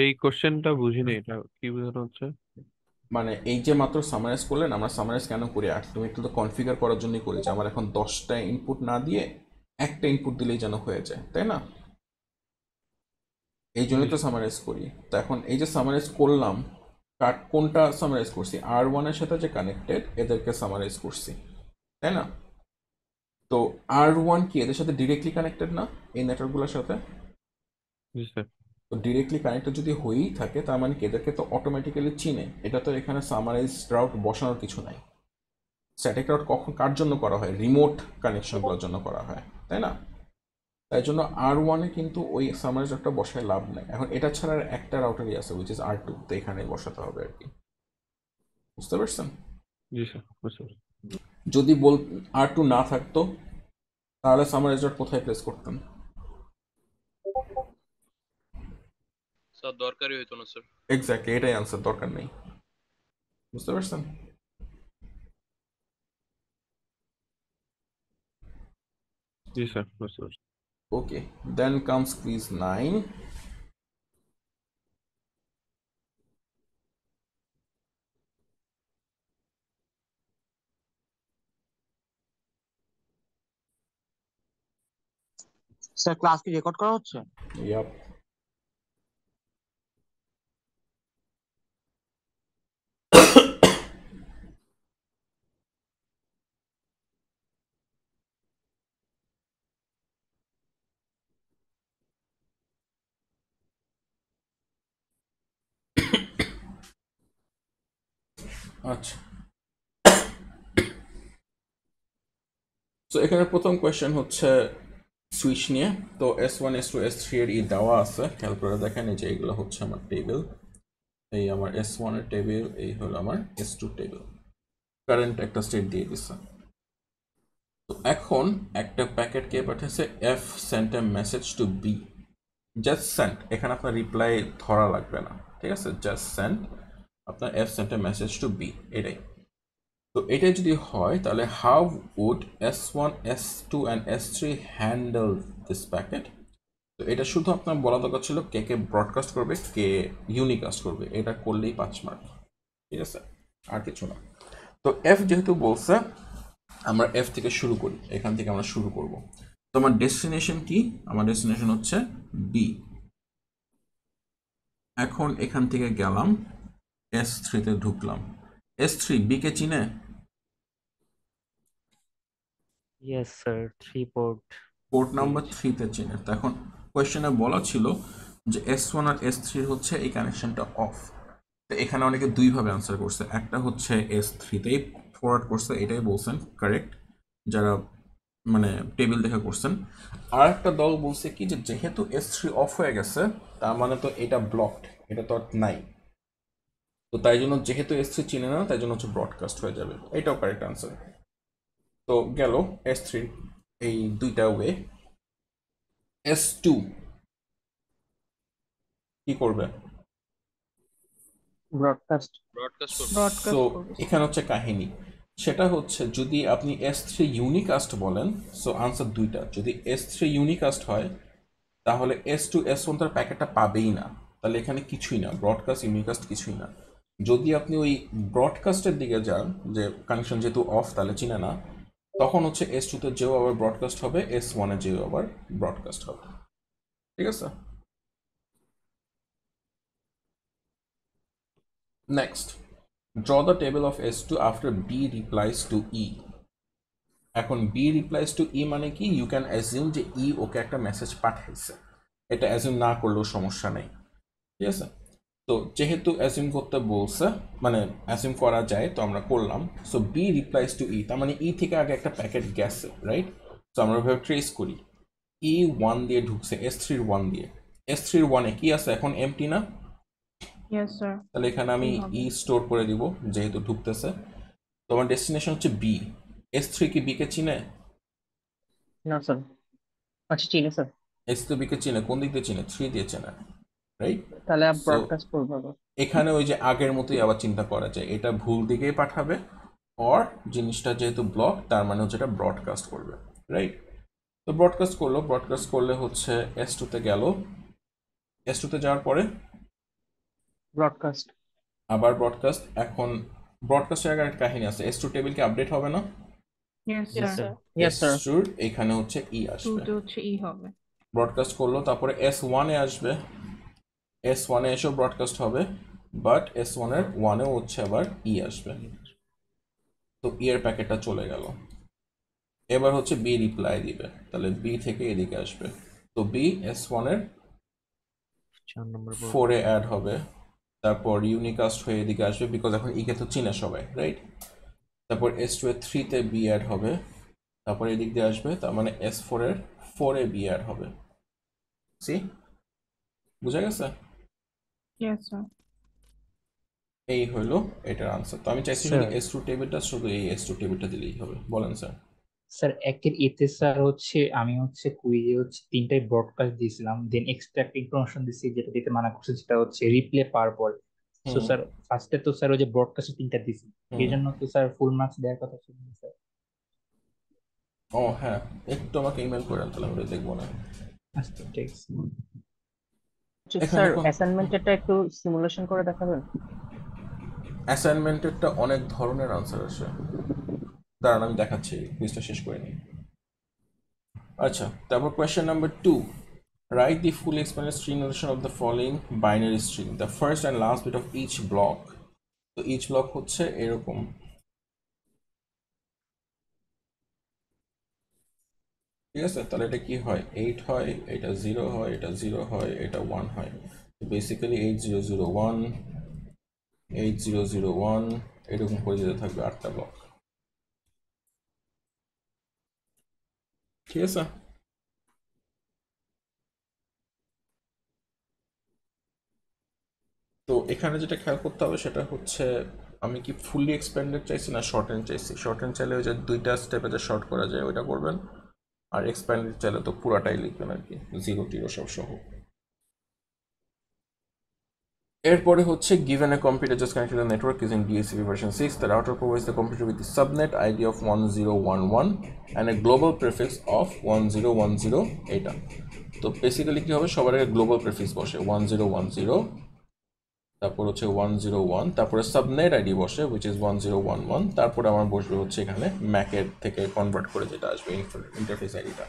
এই কোশ্চেনটা বুঝিনি এটা কি বোঝানো হচ্ছে মানে এই যে মাত্র সামারাইজ করলেন আমরা সামারাইজ কেন করি আর তুমি একটু তো কনফিগার করার জন্যই করেছি আমার এখন দশটা ইনপুট না দিয়ে একটা ইনপুট দিলেই যেন হয়ে যায় তাই না এই জন্যই তো সামারাইজ করি তো এখন এই যে সামারাইজ করলাম কোনটা সামারাইজ করছি আর ওয়ানের সাথে যে কানেক্টেড এদেরকে সামারাইজ করছি তাই না তো আর ওয়ান কি এদের সাথে ডিরেক্টলি কানেক্টেড না এই নেটওয়ার্কগুলোর সাথে তো ডিরেক্টলি কানেক্টেড যদি হয়েই থাকে তার মানে কি এদেরকে তো অটোমেটিক্যালি চিনে এটা তো এখানে সামারাইজ রাউট বসানোর কিছু নাই স্ট্যাটিক রাউট কখন কার জন্য করা হয় রিমোট কানেকশনগুলোর জন্য করা হয় তাই না তাই জন্য আর ওয়ানে কিন্তু ওই সামারাইজ রাউটটা বসায় লাভ নাই এখন এটা ছাড়া আর একটা রাউটারই আছে উইচ ইজ আর টু তো এখানে বসাতে হবে আর কি বুঝতে পারছেন জি স্যার যদি বল আর টু না থাকতো তাহলে সামারাইজ ডট কোথায় প্লেস করতেন স্যার দরকারই হইতো না স্যার এক্স্যাক্টলি এটাই आंसर দরকার নেই বুঝতে পারছেন জি স্যার বুঝতে পারছি okay then comes quiz 9 sir class কি রেকর্ড করা হচ্ছে? ইয়াপ আচ্ছা সো এখানে প্রথম क्वेश्चन হচ্ছে সুইচ নিয়ে তো S one S two S three এর ই দেওয়া আছে খেয়াল করে দেখেন এই যে এইগুলো হচ্ছে আমার টেবিল এই আমার এস ওয়ানের টেবিল এই হলো আমার এস টু টেবিল কারেন্ট একটা স্টেট দিয়ে দিচ্ছে তো এখন একটা প্যাকেট কে পাঠিয়েছে F sent a message to B just sent এখানে আপনার রিপ্লাই ধরা লাগবে না ঠিক আছে জাস্ট সেন্ট আপনার F sent a message to B এটাই তো এটা যদি হয় তাহলে how would S one S two and S three handle this packet তো এটা শুধু আপনার বলা দরকার ছিল কে কে ব্রডকাস্ট করবে কে ইউনিকাস্ট করবে এটা করলেই পাঁচ মার্ক ঠিক আছে আর কিছু না তো এফ যেহেতু বলছে আমরা এফ থেকে শুরু করি এখান থেকে আমরা শুরু করব তো আমার ডেস্টিনেশন কি আমার ডেস্টিনেশন হচ্ছে বি এখন এখান থেকে গেলাম এস থ্রিতে ঢুকলাম এস থ্রি বিকে চিনে yes sir three port port number থ্রিতে চেনে তো এখন কোয়েশ্চেনে বলা ছিল যে এস ওয়ান আর এস থ্রি হচ্ছে এই কানেকশনটা অফ তো এখানে অনেকে দুইভাবে অ্যান্সার করছে একটা হচ্ছে এস থ্রিতেই ফরওয়ার্ড করছে এটাই বলছেন কারেক্ট যারা মানে টেবিল দেখা করছেন আর একটা দল বলছে কি যে যেহেতু এস থ্রি অফ হয়ে গেছে তার মানে তো এটা ব্লকড এটা তো আর নাই তো তাই জন্য যেহেতু এস থ্রি চিনে না তাই জন্য হচ্ছে ব্রডকাস্ট হয়ে যাবে এটাও কারেক্ট অ্যান্সার তো গেল এস থ্রির এই দুইটা ওয়ে এস টু কি করবে এখানে হচ্ছে কাহিনী সেটা হচ্ছে যদি আপনি এস থ্রি ইউনিকাস্ট বলেন সো আনসার দুইটা যদি এস থ্রি ইউনিকাস্ট হয় তাহলে এস টু এস ওয়ান তার প্যাকেটটা পাবেই না তাহলে এখানে কিছুই না ব্রডকাস্ট ইউনিকাস্ট কিছুই না যদি আপনি ওই ব্রডকাস্টের দিকে যান যে কানেকশন যেহেতু অফ তাহলে চিনে না তখন হচ্ছে এস টুতে যেও আবার ব্রডকাস্ট হবে এস ওয়ানে যেও আবার ব্রডকাস্ট হবে ঠিক আছে next draw the table of S two after B replies to E এখন বি রিপ্লাইস টু ই মানে কি ইউ ক্যান অ্যাজিউম যে ই e ওকে একটা মেসেজ পাঠাইছে এটা অ্যাজিউম না করলেও সমস্যা নেই ঠিক আছে তো যেহেতু অ্যাসিউম করতে বলছে মানে অ্যাসিউম করা যায় তো আমরা করলাম so B replies to E তার মানে ই e থেকে আগে একটা প্যাকেট গেছে রাইট তো আমরা ওইভাবে ট্রেস করি ই e ওয়ান দিয়ে ঢুকছে এস থ্রির ওয়ান দিয়ে এস থ্রির ওয়ানে কি আছে এখন এমটি না তাহলে এখানে আমি ই স্টোর e করে দিব যেহেতু ঢুকতেছে তোমার ডেস্টিনেশন হচ্ছে বি এস থ্রি কি বিকে চিনে না স্যার আচ্ছা চিনে স্যার এস থ্রি বিকে চিনে কোন দিক দিয়ে চিনে থ্রি দিয়ে চেনে রাইট তাহলে ব্রডকাস্ট এখানে ওই যে আগের মতোই আবার চিন্তা করা যায় এটা ভুল দিকেই পাঠাবে অর জিনিসটা যেহেতু ব্লক তার মানে হচ্ছে এটা ব্রডকাস্ট করবে রাইট তো ব্রডকাস্ট করলো ব্রডকাস্ট করলে হচ্ছে এস টুতে গেল এস টুতে যাওয়ার পরে ব্রডকাস্ট আবার ব্রডকাস্ট এখন ব্রডকাস্টের আগে একটা কাহিনী আছে এস টু টেবিল কি আপডেট হবে না এখানে হচ্ছে ই e আসবে e ব্রডকাস্ট করলো তারপরে এস ওয়ানে আসবে এস ওয়ানে এসেও ব্রডকাস্ট হবে বাট এস ওয়ানের ওয়ানেও হচ্ছে আবার ই e আসবে তো ইয়ের e প্যাকেটটা চলে গেল এবার হচ্ছে বি রিপ্লাই দিবে তাহলে বি থেকে এদিকে আসবে তো বি এস ওয়ানের ফোরে অ্যাড হবে তারপর ইউনিকাস্ট হয়ে এদিকে আসবে বিকজ এখন ইকে e তো চিনে সবাই রাইট তারপর এস টু এ থ্রিতে বি অ্যাড হবে তারপর এদিক দিয়ে আসবে তার মানে এস ফোর ফোরের ফোরে বি অ্যাড হবে সি বুঝা গেছে Yes, sir. এই হলো এটার আনসার তো আমি চাইছি যে এস টু টেবিলটা শুধু এই এস টু টেবিলটা দিলেই হবে বলেন স্যার স্যার একের ইতে স্যার হচ্ছে আমি হচ্ছে কুইজে হচ্ছে তিনটাই ব্রডকাস্ট দিয়েছিলাম দেন এক্সট্রাক্ট ইনফরমেশন দিছি যেটা দিতে মানা করছে যেটা হচ্ছে রিপ্লে পাওয়ার পর সো স্যার ফার্স্টে তো স্যার ওই যে ব্রডকাস্টে তিনটা দিছি এই জন্য তো স্যার ফুল মার্কস দেওয়ার কথা ছিল স্যার ও হ্যাঁ একটু আমাকে ইমেল দেন তাহলে আমি দেখব না আচ্ছা ঠিক আছে স্যার একটু সিমুলেশন করে দেখাবেন অ্যাসাইনমেন্টেরটা অনেক ধরনের আনসার আছে দাঁড়ান আমি দেখাচ্ছি কুইজটা শেষ করে নিই আচ্ছা তারপর question number two write the full এক্সপ্লেনের string relation of the following binary string the first and last bit of each block তো ইচ ব্লক হচ্ছে এরকম ঠিক আছে তাহলে এটা কি হয় এইট হয় এটা জিরো হয় এটা জিরো হয় এটা ওয়ান হয় basically eight zero zero one eight zero zero one এরকম করে যেতে থাকবে আটটা ব্লক ঠিক আছে তো এখানে যেটা খেয়াল করতে হবে সেটা হচ্ছে আমি কি ফুললি এক্সপ্যান্ডেড চাইছি না শর্ট হ্যান্ড চাইছি শর্ট এন্ড চাইলে ওই যে দুইটা স্টেপে যে শর্ট করা যায় ওইটা করবেন আর এক্সপ্যান্ডেড চাইলে তো পুরাটাই লিখবেন আর কি জিরো টিরো সব সহ এরপরে হচ্ছে given a computer just connected the network is in DSP version six the router provides the computer with subnet ID of one zero one one and a global prefix of one zero one zero এটা তো basically কি হবে সবার আগে global prefix বসে one zero one zero তারপর হচ্ছে one zero one তারপরে সাবনেট আইডি বসে which is one zero one one তারপরে আমার বসবে হচ্ছে এখানে ম্যাকের থেকে কনভার্ট করে যেটা আসবে ইন্টারফেস আইডিটা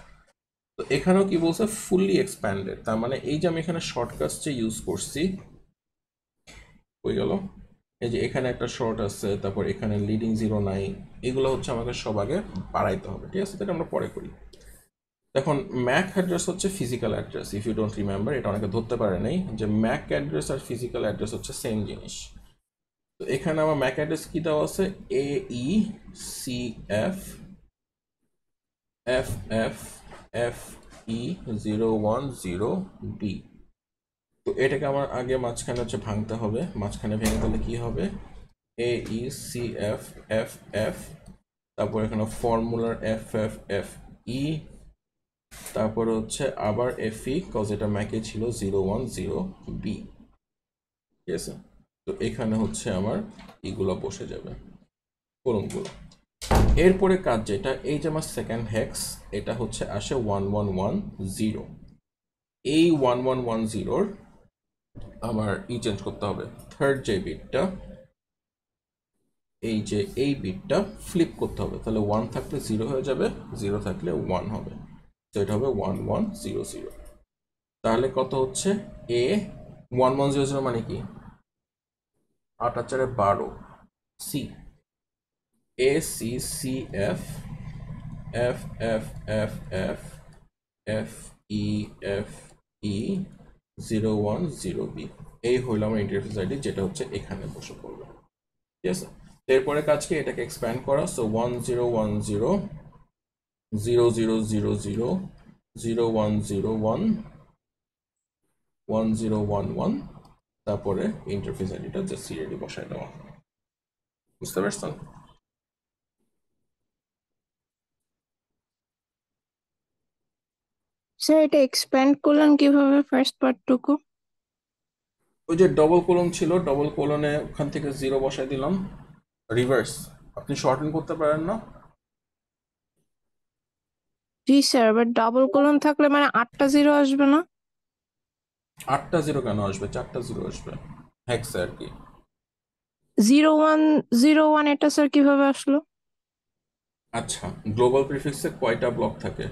তো এখানেও কি বলছে ফুললি এক্সপ্যান্ডেড তার মানে এই যে আমি এখানে শর্টকাট যে ইউজ করছি হয়ে গেল এই যে এখানে একটা শর্ট আছে তারপর এখানে লিডিং জিরো নাই এগুলো হচ্ছে আমাকে সব আগে বাড়াইতে হবে ঠিক আছে সেটা আমরা পরে করি দেখুন ম্যাক অ্যাড্রেস হচ্ছে physical address if you don't remember এটা অনেকে ধরতে পারে নেই যে ম্যাক অ্যাড্রেস আর ফিজিক্যাল অ্যাড্রেস হচ্ছে সেম জিনিস তো এখানে আমার ম্যাক অ্যাড্রেস কী দেওয়া আছে A E C F F F F E zero one zero B তো এটাকে আমার আগে মাঝখানে হচ্ছে ভাঙতে হবে মাঝখানে ভেঙে গেলে কী হবে A E C F F F তারপর এখানে ফর্মুলার এফ এফ এফ ই তারপরে হচ্ছে আবার ই কজ এটা ম্যাকে ছিল জিরো ওয়ান জিরো বি ঠিক আছে তো এখানে হচ্ছে আমার এগুলো বসে যাবে কলমগুলো এরপরে কাজ যেটা এই যে আমার সেকেন্ড হ্যাক্স এটা হচ্ছে আসে ওয়ান ওয়ান ওয়ান জিরো এই ওয়ান ওয়ান ওয়ান জিরোর আমার ই চেঞ্জ করতে হবে থার্ড যে বিটটা এই যে এই বিটটা ফ্লিপ করতে হবে তাহলে ওয়ান থাকলে জিরো হয়ে যাবে জিরো থাকলে ওয়ান হবে তো এটা হবে ওয়ান ওয়ান জিরো জিরো তাহলে কত হচ্ছে A one one zero zero মানে কি আট আচারে বারো C A C C F F F F F F E F E zero one zero B এই হইল আমার ইন্টারফেস আইডি যেটা হচ্ছে এখানে বসে পড়বে ঠিক আছে এরপরে কাজকে এটাকে এক্সপ্যান্ড করা so one zero one zero zero zero zero zero zero one zero one one zero one one তারপরে ইন্টারফেস আইডিটা যে সিআইডি বসায় দেওয়া বুঝতে পারছেন স্যার এটা এক্সপ্যান্ড করলাম কিভাবে ফার্স্ট পার্টটুকু ওই যে ডবল কলম ছিল ডবল কলনে ওখান থেকে জিরো বসায় দিলাম রিভার্স আপনি শর্টেন করতে পারেন না জি স্যার এবার ডাবল কোলন থাকলে মানে আটটা জিরো আসবে না আটটা জিরো কেন আসবে চারটা জিরো আসবে হ্যাক্স আর কি জিরো ওয়ান জিরো ওয়ান এটা স্যার কিভাবে আসলো আচ্ছা গ্লোবাল প্রিফিক্সে কয়টা ব্লক থাকে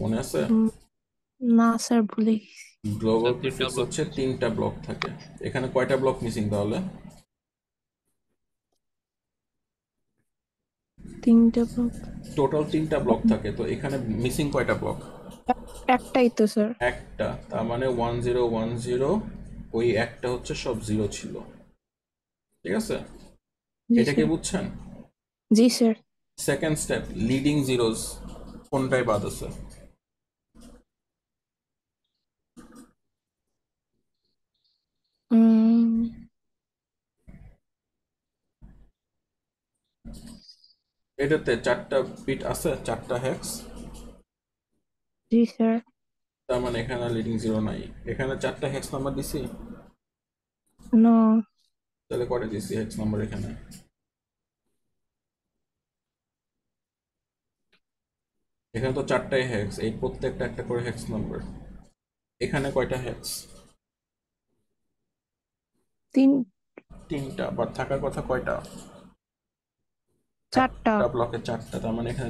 মনে আছে না স্যার ভুলে গ্লোবাল প্রিফিক্স হচ্ছে তিনটা ব্লক থাকে এখানে কয়টা ব্লক মিসিং তাহলে তিনটা ব্লক টোটাল তিনটা ব্লক থাকে তো এখানে মিসিং কয়টা ব্লক একটাই তো স্যার একটা তার মানে ওয়ান জিরো ওয়ান জিরো ওই একটা হচ্ছে সব জিরো ছিল ঠিক আছে এটা কি বুঝছেন জি sir second step leading zeros কোনটাই বাদ আছে এটাতে চারটা বিট আছে চারটা হেক্স জি স্যার তার মানে এখানে লিডিং জিরো নাই এখানে চারটা হেক্স নাম্বার দিছি নো তাহলে কটা দিছি হেক্স নাম্বার এখানে এখানে তো চারটাই হেক্স এই প্রত্যেকটা একটা করে হেক্স নাম্বার এখানে কয়টা হেক্স তিন তিনটা বা থাকার কথা কয়টা চারটা ব্লকে চারটা তার মানে এখানে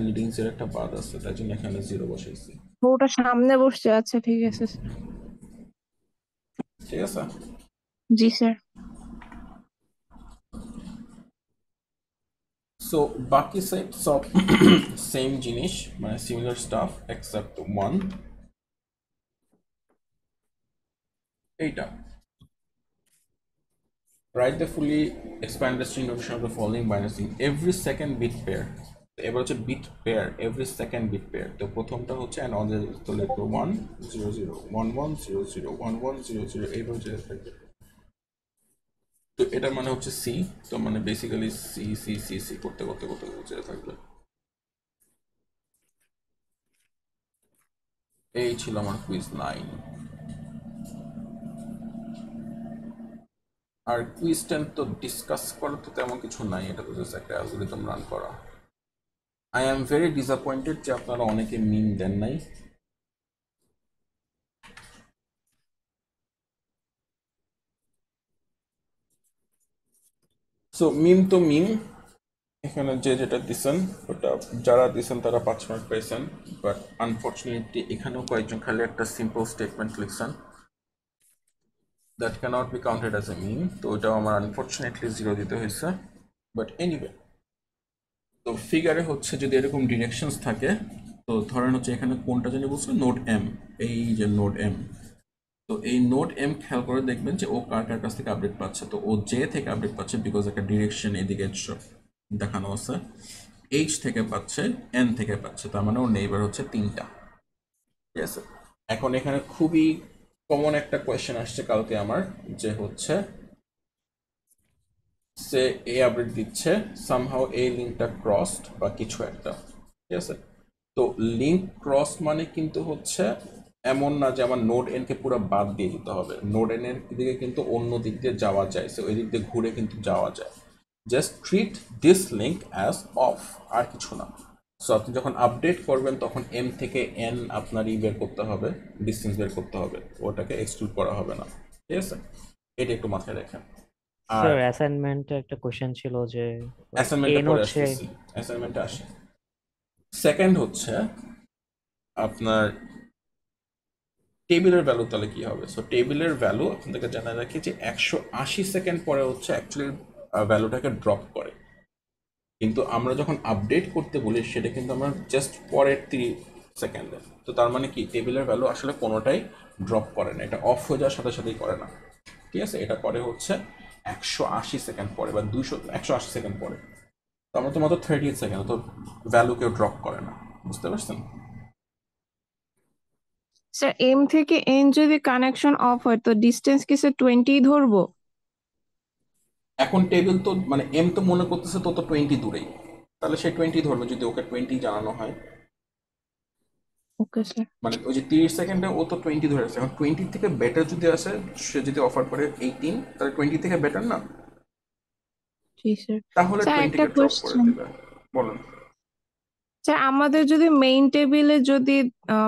একটা জন্য এখানে জিরো বসাইছি ওটা সামনে বসছে আচ্ছা ঠিক আছে ঠিক আছে জি স্যার সো বাকি সেট সব সেম জিনিস মানে সিমিলার স্টাফ এক্সেপ্ট ওয়ান এইটা write the fully expanded string notation of the following binary string every second bit pair এবার হচ্ছে bit pair every second bit pair তো প্রথমটা হচ্ছে অ্যান্ড অদের তো লিখবো one zero zero one one zero zero one one zero zero এইভাবে যেতে থাকবে তো এটা মানে হচ্ছে সি তো মানে basically C C C C করতে করতে করতে যেতে থাকবে এই ছিল আমার কুইজ নাইন আর কুইজ টাইম তো ডিসকাস করার তো তেমন কিছু নাই এটা তো জাস্ট একটা অ্যালগোরিদম রান করা আই অ্যাম ভেরি ডিসঅ্যাপয়েন্টেড যে আপনারা অনেকে মিম দেন নাই সো মিম তো মিম এখানে যে যেটা দিছেন ওটা যারা দিছেন তারা পাঁচ মিনিট পাইছেন বাট আনফর্চুনেটলি এখানেও কয়েকজন খালি একটা সিম্পল স্টেটমেন্ট লিখছেন that can't be counted as a mean তো ওইটাও আমার আনফর্চুনেটলি জিরো দিতে হয়েছে বাট এনিওয়ে তো ফিগারে হচ্ছে যদি এরকম ডিরেকশনস থাকে তো ধরেন হচ্ছে এখানে কোনটা জানি বলছে নোট এম এই যে নোট এম তো এই নোট এম খেয়াল করে দেখবেন যে ও কার কার কাছ থেকে আপডেট পাচ্ছে তো ও জে থেকে আপডেট পাচ্ছে বিকজ একটা ডিরেকশন এদিকে দেখানো আছে এইচ থেকে পাচ্ছে এন থেকে পাচ্ছে তার মানে ওর নেইবার হচ্ছে তিনটা ঠিক আছে এখন এখানে খুবই কমন একটা কোয়েশ্চেন আসছে কালকে আমার যে হচ্ছে সে এ আপডেট দিচ্ছে সামহাও এই লিঙ্কটা ক্রসড বা কিছু একটা ঠিক আছে তো লিঙ্ক ক্রস মানে কিন্তু হচ্ছে এমন না যে আমার নোড এনকে পুরো বাদ দিয়ে দিতে হবে নোড এন এর দিকে কিন্তু অন্য দিক দিয়ে যাওয়া যায় সে ওই দিক দিয়ে ঘুরে কিন্তু যাওয়া যায় just treat this link as off আর কিছু না সো আপনি যখন আপডেট করবেন তখন এম থেকে এন ই বের করতে হবে ডিস্টেন্স বের করতে হবে ওটাকে এক্সক্লুড করা হবে না ঠিক আছে এটা একটু মাথায় রাখেন আর স্যার অ্যাসাইনমেন্টে একটা কোশ্চেন ছিল যে অ্যাসাইনমেন্ট অ্যাসাইনমেন্টে আসে সেকেন্ড হচ্ছে আপনার টেবিলের ভ্যালু তাহলে কি হবে সো টেবিলের ভ্যালু আপনাদেরকে জানা রাখি যে একশো আশি সেকেন্ড পরে হচ্ছে অ্যাকচুয়ালি ভ্যালুটাকে ড্রপ করে কিন্তু আমরা যখন আপডেট করতে বলি সেটা কিন্তু আমরা জাস্ট পরের থ্রি সেকেন্ডে তো তার মানে কি টেবিলের ভ্যালু আসলে কোনোটাই ড্রপ করে না এটা অফ হয়ে যাওয়ার সাথে সাথেই করে না ঠিক আছে এটা করে হচ্ছে একশো আশি সেকেন্ড পরে বা দুশো একশো আশি সেকেন্ড পরে তো আমরা তো মাত্র থার্টি সেকেন্ড তো ভ্যালু কেউ ড্রপ করে না বুঝতে পারছেন স্যার এম থেকে এন যদি কানেকশন অফ হয় তো ডিস্টেন্স কি স্যার টোয়েন্টি ধরবো এখন টেবিল তো মানে এম তো মনে করতেছে তো টোয়েন্টি দূরেই তাহলে সে টোয়েন্টি ধরবে যদি ওকে টোয়েন্টি জানানো হয় মানে ওই যে তিরিশ সেকেন্ডে ও তো টোয়েন্টি ধরে আছে এখন টোয়েন্টি থেকে বেটার যদি আসে সে যদি অফার করে এইটিন তাহলে টোয়েন্টি থেকে বেটার না জি তাহলে ড্রপ করে দেবে বলুন যে আচ্ছা, আমাদের যদি মেইন টেবিলে যদি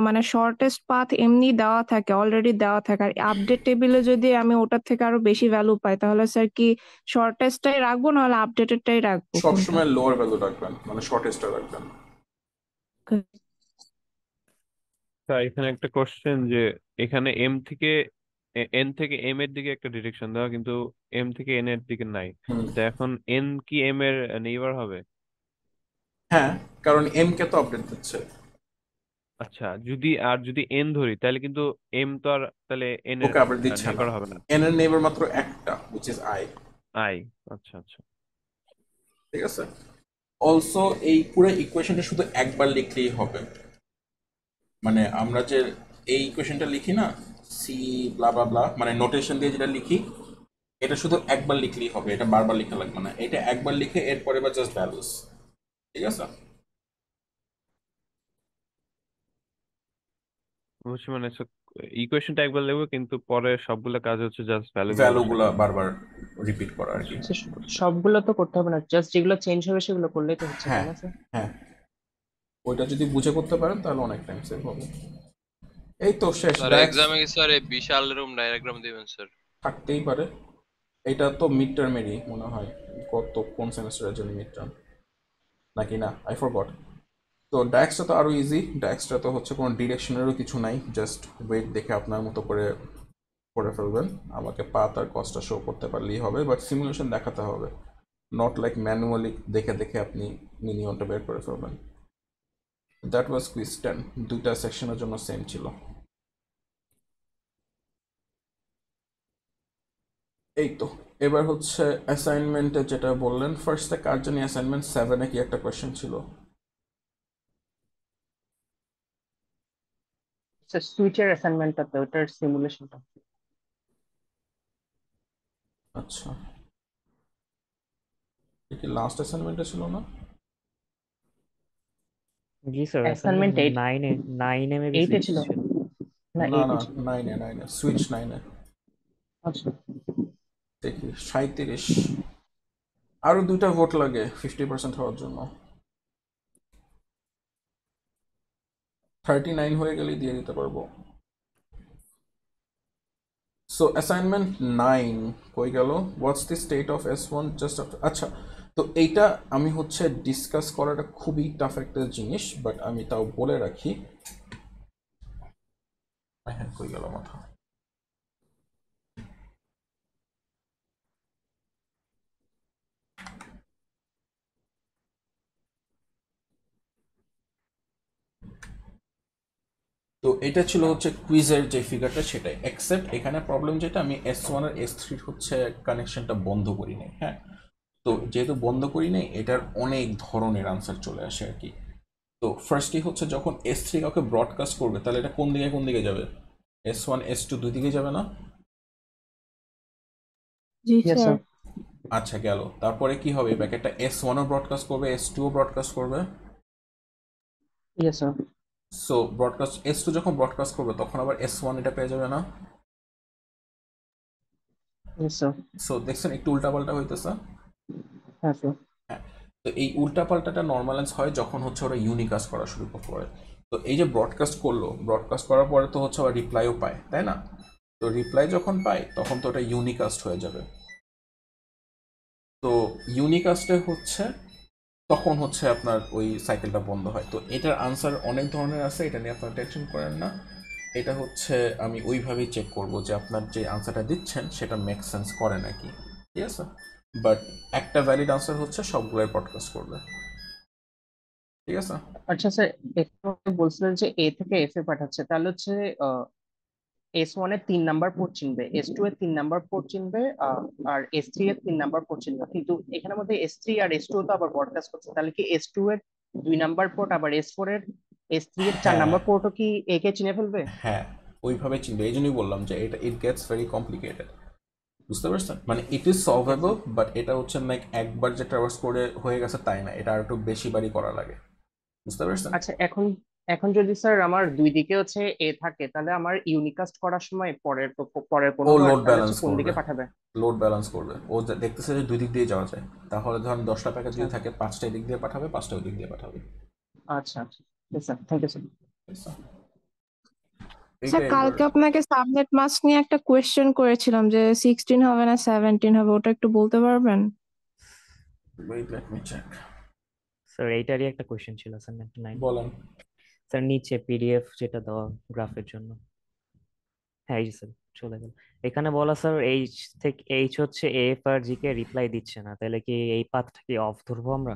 মানে শর্টেস্ট পাথ এমনি দেওয়া থাকে অলরেডি দেওয়া থাকে আর আপডেট টেবিলে যদি আমি ওটার থেকে আরো বেশি ভ্যালু পাই তাহলে স্যার কি শর্টেস্টটাই রাখবো না হলে আপডেটেডটাই রাখবো সবসময় লোয়ার ভ্যালু রাখবেন মানে শর্টেস্টটা রাখবেন এখানে একটা কোশ্চেন যে এখানে এম থেকে এন থেকে এম এর দিকে একটা ডিরেকশন দেওয়া কিন্তু এম থেকে এন এর দিকে নাই তো এখন এন কি এম এর নেইবার হবে হ্যাঁ কারণ এম কে তো আপডেট দিচ্ছে আচ্ছা যদি আর যদি এন ধরি তাহলে কিন্তু এম তো আর তাহলে এন এর ওকে আপডেট দিচ্ছে না নেবার হবে না এন এর নেবার মাত্র একটা উইচ ইজ আই আই আচ্ছা আচ্ছা ঠিক আছে অলসো এই পুরো ইকুয়েশনটা শুধু একবার লিখলেই হবে মানে আমরা যে এই ইকুয়েশনটা লিখি না সি ব্লা ব্লা ব্লা মানে নোটেশন দিয়ে যেটা লিখি এটা শুধু একবার লিখলেই হবে এটা বারবার লিখা লাগবে না এটা একবার লিখে এরপরে বা জাস্ট ভ্যালুস ঠিক আছে বুঝছি মানে ইকুয়েশনটা একবার কিন্তু পরে সবগুলো কাজ হচ্ছে জাস্ট ভ্যালু বারবার রিপিট করা আর কি সবগুলো তো করতে হবে না জাস্ট যেগুলো চেঞ্জ হবে সেগুলো করলেই তো হচ্ছে হ্যাঁ হ্যাঁ ওইটা যদি বুঝে করতে পারেন তাহলে অনেক টাইম সেভ হবে এই তো শেষ স্যার এক্সামে কি স্যার বিশাল রুম ডায়াগ্রাম দিবেন স্যার থাকতেই পারে এটা তো মিড টার্মেরই মনে হয় কত কোন সেমিস্টারের জন্য মিড টার্ম নাকি না আই ফরগট তো ড্যাক্সটা তো আরও ইজি ড্যাক্সটা তো হচ্ছে কোনো ডিরেকশনেরও কিছু নাই জাস্ট ওয়েট দেখে আপনার মতো করে করে ফেলবেন আমাকে পাত আর কস্টটা শো করতে পারলেই হবে বাট সিমুলেশন দেখাতে হবে নট লাইক ম্যানুয়ালি দেখে দেখে আপনি মিনিমামটা বের করে ফেলবেন দ্যাট ওয়াজ কুইজ টেন দুইটা সেকশনের জন্য সেম ছিল এই তো এবার হচ্ছে অ্যাসাইনমেন্টে যেটা বললেন ফার্স্টে কার জন্য অ্যাসাইনমেন্ট এ কি একটা কোয়েশ্চেন ছিল স্যার সুইচার সুইচের অ্যাসাইনমেন্টটাতে ওটার সিমুলেশনটা আচ্ছা এটি লাস্ট অ্যাসাইনমেন্টে ছিল না জি স্যার অ্যাসাইনমেন্ট 9 এ 9 এ মেবি 8 এ ছিল না 9 এ 9 এ সুইচ 9 এ আচ্ছা দেখি সাঁত্রিশ আরো দুইটা ভোট লাগে ফিফটি পার্সেন্ট হওয়ার জন্য থার্টি নাইন হয়ে গেলেই দিয়ে দিতে পারবো সো অ্যাসাইনমেন্ট নাইন কই গেল what's the state of S one just আচ্ছা তো এইটা আমি হচ্ছে ডিসকাস করাটা খুবই টাফ একটা জিনিস বাট আমি তাও বলে রাখি হ্যাঁ কই গেল মাথা তো এটা ছিল হচ্ছে কুইজের যে ফিগারটা সেটাই এক্সেপ্ট এখানে প্রবলেম যেটা আমি এস ওয়ান আর এস থ্রির হচ্ছে কানেকশনটা বন্ধ করি নাই হ্যাঁ তো যেহেতু বন্ধ করি নাই এটার অনেক ধরনের আনসার চলে আসে আর কি তো ফার্স্টলি হচ্ছে যখন এস থ্রি কাউকে ব্রডকাস্ট করবে তাহলে এটা কোন দিকে কোন দিকে যাবে এস ওয়ান এস টু দুই দিকে যাবে না আচ্ছা গেল তারপরে কি হবে প্যাকেটটা এস ওয়ানও ব্রডকাস্ট করবে এস টুও ব্রডকাস্ট করবে সো ব্রডকাস্ট এস টু যখন ব্রডকাস্ট করবে তখন আবার এস ওয়ান এটা পেয়ে যাবে না সো দেখছেন একটু উল্টাপাল্টা হইতেছে হ্যাঁ, হ্যাঁ, তো এই উল্টাপাল্টাটা নর্মালাইজ হয় যখন হচ্ছে ওরা ইউনিকাস্ট করা শুরু করে তো এই যে ব্রডকাস্ট করলো ব্রডকাস্ট করার পরে তো হচ্ছে ওরা রিপ্লাইও পায় তাই না তো রিপ্লাই যখন পায় তখন তো ওটা ইউনিকাস্ট হয়ে যাবে তো ইউনিকাস্টে হচ্ছে তখন হচ্ছে আপনার ওই সাইকেলটা বন্ধ হয় তো এটার আনসার অনেক ধরনের আছে এটা নিয়ে আপনারা টেনশন করেন না এটা হচ্ছে আমি ওইভাবেই চেক করব যে আপনার যে আনসারটা দিচ্ছেন সেটা মেক সেন্স করে নাকি ঠিক আছে বাট একটা ভ্যালিড আনসার হচ্ছে সবগুলোই পডকাস্ট করবে ঠিক আছে আচ্ছা স্যার একটু বলছিলেন যে এ থেকে এফ এ পাঠাচ্ছে তাহলে হচ্ছে এস ওয়ান এর তিন নাম্বার পোর্ট চিনবে এস টু এর তিন নাম্বার পোর্ট চিনবে আর এস থ্রি এর তিন নাম্বার পোর্ট চিনবে কিন্তু এখানে মধ্যে এস থ্রি আর এস টু তো আবার ব্রডকাস্ট করছে তাহলে কি এস টু এর দুই নাম্বার পোর্ট আবার এস ফোর এর এস থ্রি এর চার নাম্বার হ্যাঁ। পোর্টও কি একে চিনে ফেলবে হ্যাঁ ওইভাবে চিনবে এই জন্যই বললাম যে এটা ইট গেটস ভেরি কমপ্লিকেটেড বুঝতে পারছেন মানে ইট ইজ সলভেবল বাট এটা হচ্ছে লাইক একবার যে ট্রাভার্স করে হয়ে গেছে তাই না এটা আর একটু বেশি বাড়ি করা লাগে বুঝতে পারছেন আচ্ছা এখন এখন যদি স্যার আমার দুই দিকে হচ্ছে এ থাকে তাহলে আমার ইউনিকাস্ট করার সময় পরের পরের কোনো ও লোড ব্যালেন্স কোন দিকে পাঠাবে লোড ব্যালেন্স করবে ও দেখতেছে যে দুই দিক দিয়ে যাওয়া যায় তাহলে ধরেন দশটা প্যাকেজ যদি আচ্ছা। থাকে পাঁচটা দিক দিয়ে পাঠাবে পাঁচটা দিক দিয়ে পাঠাবে আচ্ছা sir thank you sir sir কালকে আপনাকে সাবনেট মাস নিয়ে একটা কোয়েশ্চেন করেছিলাম যে সিক্সটিন হবে না সেভেন্টিন হবে ওটা একটু বলতে পারবেন wait let me check sir এইটারই একটা কোয়েশ্চেন ছিল স্যার নাইন বলেন স্যার নিচে পিডিএফ যেটা দেওয়া গ্রাফের জন্য হ্যাঁ এই স্যার চলে গেল এখানে বলা স্যার এইচ থেকে এইচ হচ্ছে এফ আর জি কে রিপ্লাই দিচ্ছে না তাহলে কি এই পাথটা কি অফ ধরবো আমরা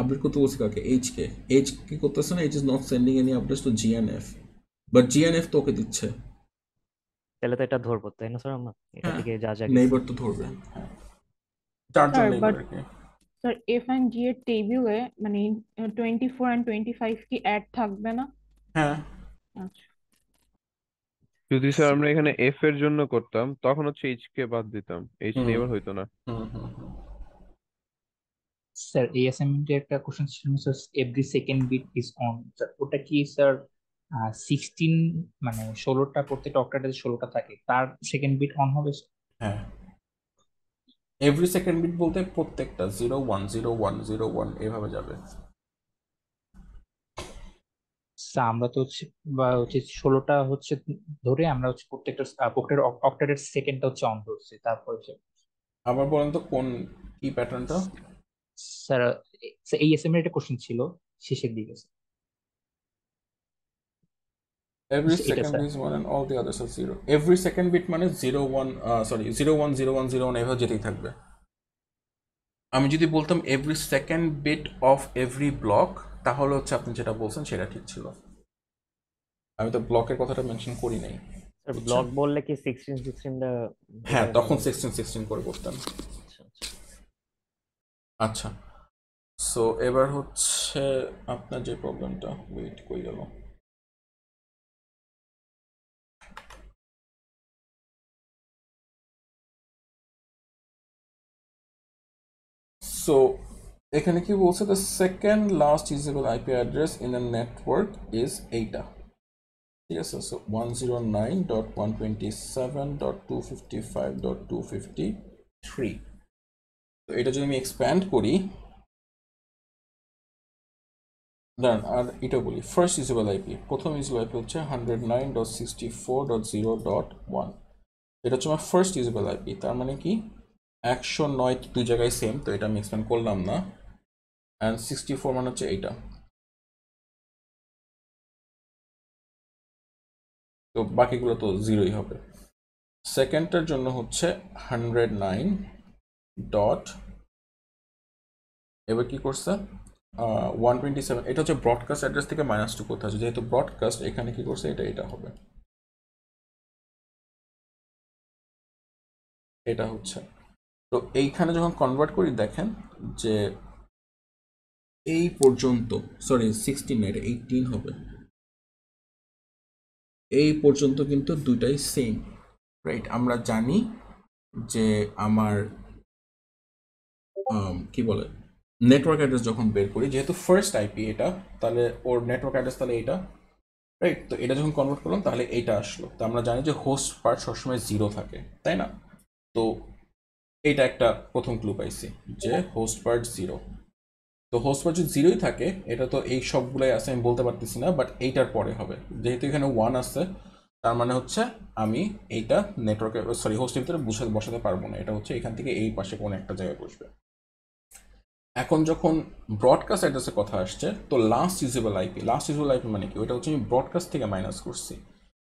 আপডেট করতে বলছি কাকে এইচ কে এইচ কি করতেছে না H is not sending any updates to G but G তোকে দিচ্ছে তাহলে তো এটা ধরবো তাই না স্যার আমরা এটা হ্যাঁ। থেকে যা যা নেইবার তো ধরবে চারজন neighbour sir F and G এর টেবিলে মানে twenty four and twenty five কি অ্যাড থাকবে না হ্যাঁ আচ্ছা। যদি স্যার আমরা এখানে এফ এর জন্য করতাম তখন হচ্ছে এইচ কে বাদ দিতাম এইচ হুম। নেভার হইতো না স্যার এই অ্যাসাইনমেন্টে একটা কোশ্চেন ছিল sir every second bit is on sir ওটা কি স্যার সিক্সটিন মানে ষোলোটা প্রত্যেকটা অক্টাডে ষোলোটা থাকে তার সেকেন্ড বিট অন হবে হ্যাঁ এভরি সেকেন্ড বিট বলতে প্রত্যেকটা zero one zero one zero one এভাবে যাবে আচ্ছা, আমরা তো হচ্ছে বা হচ্ছে ষোলোটা হচ্ছে ধরে আমরা হচ্ছে প্রত্যেকটা প্রত্যেকটা অক্টেটের সেকেন্ডটা হচ্ছে অন করছি তারপর হচ্ছে আবার বলেন তো কোন কি প্যাটার্নটা স্যার এই এস এম এর একটা কোশ্চেন ছিল শেষের দিকে sir every second bit is one and all the others are zero every second bit মানে zero one sorry zero one zero one zero one এভাবে যেতেই থাকবে আমি যদি বলতাম every second bit of every block তাহলে হচ্ছে আপনি যেটা বলছেন সেটা ঠিক ছিল আমি তো ব্লকের কথাটা মেনশন করি নাই ব্লক বললে কি সিক্সটিন সিক্সটিনটা হ্যাঁ তখন সিক্সটিন সিক্সটিন করে বলতাম আচ্ছা সো আচ্ছা। আচ্ছা। এবার হচ্ছে আপনার যে প্রবলেমটা ওয়েট কই গেল সো এখানে কি বলছে the second last usable IP address in a network is এইটা ঠিক আছে so one zero nine dot one twenty seven dot two fifty five dot two fifty three তো এটা যদি আমি এক্সপ্যান্ড করি দাঁড়ান আর এটা বলি ফার্স্ট ইউজেবল আইপি প্রথম ইউজেবল আইপি হচ্ছে hundred nine dot sixty four dot zero dot one এটা হচ্ছে আমার ফার্স্ট ইউজেবল আইপি তার মানে কি একশো নয় দুই জায়গায় সেম তো এটা আমি এক্সপ্লেন করলাম না অ্যান্ড সিক্সটি ফোর মানে হচ্ছে এইটা তো বাকিগুলো তো জিরোই হবে সেকেন্ডটার জন্য হচ্ছে হান্ড্রেড নাইন ডট এবার কি করছে ওয়ান টোয়েন্টি সেভেন এটা হচ্ছে ব্রডকাস্ট অ্যাড্রেস থেকে মাইনাস টু করতে আছে যেহেতু ব্রডকাস্ট এখানে কি করছে এটা এটা হবে এটা হচ্ছে তো এইখানে যখন কনভার্ট করি দেখেন যে এই পর্যন্ত সরি সিক্সটিন এটা এইটিন হবে এই পর্যন্ত কিন্তু দুটাই সেম রাইট আমরা জানি যে আমার কি বলে নেটওয়ার্ক অ্যাড্রেস যখন বের করি যেহেতু ফার্স্ট আইপি এটা তাহলে ওর নেটওয়ার্ক অ্যাড্রেস তাহলে এটা রাইট তো এটা যখন কনভার্ট করলাম তাহলে এটা আসলো তো আমরা জানি যে হোস্ট পার্ট সবসময় জিরো থাকে তাই না তো এইটা একটা প্রথম ক্লু পাইছি যে হোস্ট পার্ট জিরো তো হোস্ট পার্ট যদি জিরোই থাকে এটা তো এই সবগুলোই আছে আমি বলতে পারতেছি না বাট এইটার পরে হবে যেহেতু এখানে ওয়ান আছে তার মানে হচ্ছে আমি এইটা নেটওয়ার্কে সরি হোস্টের ভিতরে বসাতে বসাতে পারবো না এটা হচ্ছে এখান থেকে এই পাশে কোনো একটা জায়গায় বসবে এখন যখন ব্রডকাস্ট অ্যাড্রেসের কথা আসছে তো last usable IP last usable IP মানে কি ওইটা হচ্ছে আমি ব্রডকাস্ট থেকে মাইনাস করছি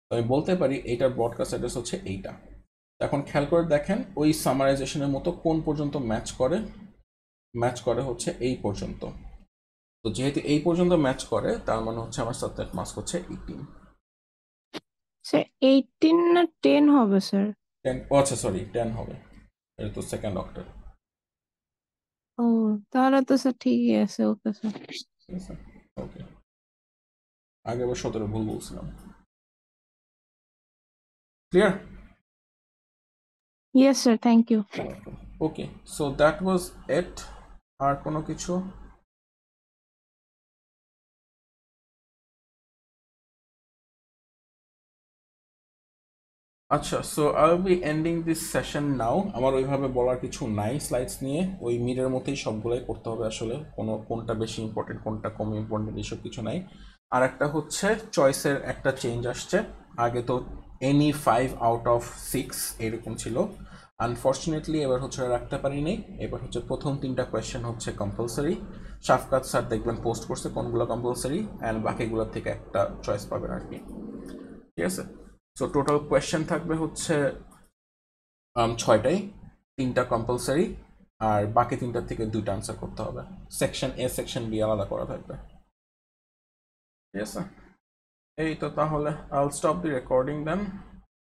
তো আমি বলতে পারি এইটার ব্রডকাস্ট অ্যাড্রেস হচ্ছে এইটা এখন খেয়াল করে দেখেন ওই সামারাইজেশনের মতো কোন পর্যন্ত ম্যাচ করে ম্যাচ করে হচ্ছে এই পর্যন্ত তো যেহেতু এই পর্যন্ত ম্যাচ করে তার মানে হচ্ছে আমার সাবজেক্ট মাস হচ্ছে এইটিন স্যার এইটিন না টেন হবে স্যার টেন ও আচ্ছা সরি টেন হবে এটা তো সেকেন্ড ডক্টর ও তাহলে তো স্যার ঠিকই আছে ওকে স্যার ওকে আগে আবার সতেরো ভুল বলছিলাম clear Yes, sir. Thank you. Okay, so that was it. আর কোনো কিছু আচ্ছা so I will be ending this session now আমার ওইভাবে বলার কিছু নাই স্লাইডস নিয়ে ওই মিডের মতোই সবগুলোই করতে হবে আসলে কোনো কোনটা বেশি ইম্পর্টেন্ট কোনটা কম ইম্পর্টেন্ট এইসব কিছু নাই আর একটা হচ্ছে চয়েসের একটা চেঞ্জ আসছে আগে তো any five out of six এরকম ছিল আনফর্চুনেটলি এবার হচ্ছে রাখতে পারিনি এবার হচ্ছে প্রথম তিনটা কোয়েশ্চেন হচ্ছে কম্পালসারি শাফকাত স্যার দেখবেন পোস্ট করছে কোনগুলো কম্পালসারি অ্যান্ড বাকিগুলো থেকে একটা চয়েস পাবেন আর কি ঠিক আছে সো টোটাল কোয়েশ্চেন থাকবে হচ্ছে um, ছয়টাই তিনটা কম্পালসারি আর বাকি তিনটার থেকে দুইটা আনসার করতে হবে সেকশন এ সেকশন বি আলাদা করা থাকবে ঠিক আছে এই তো তাহলে আল স্টপ দি রেকর্ডিং দেন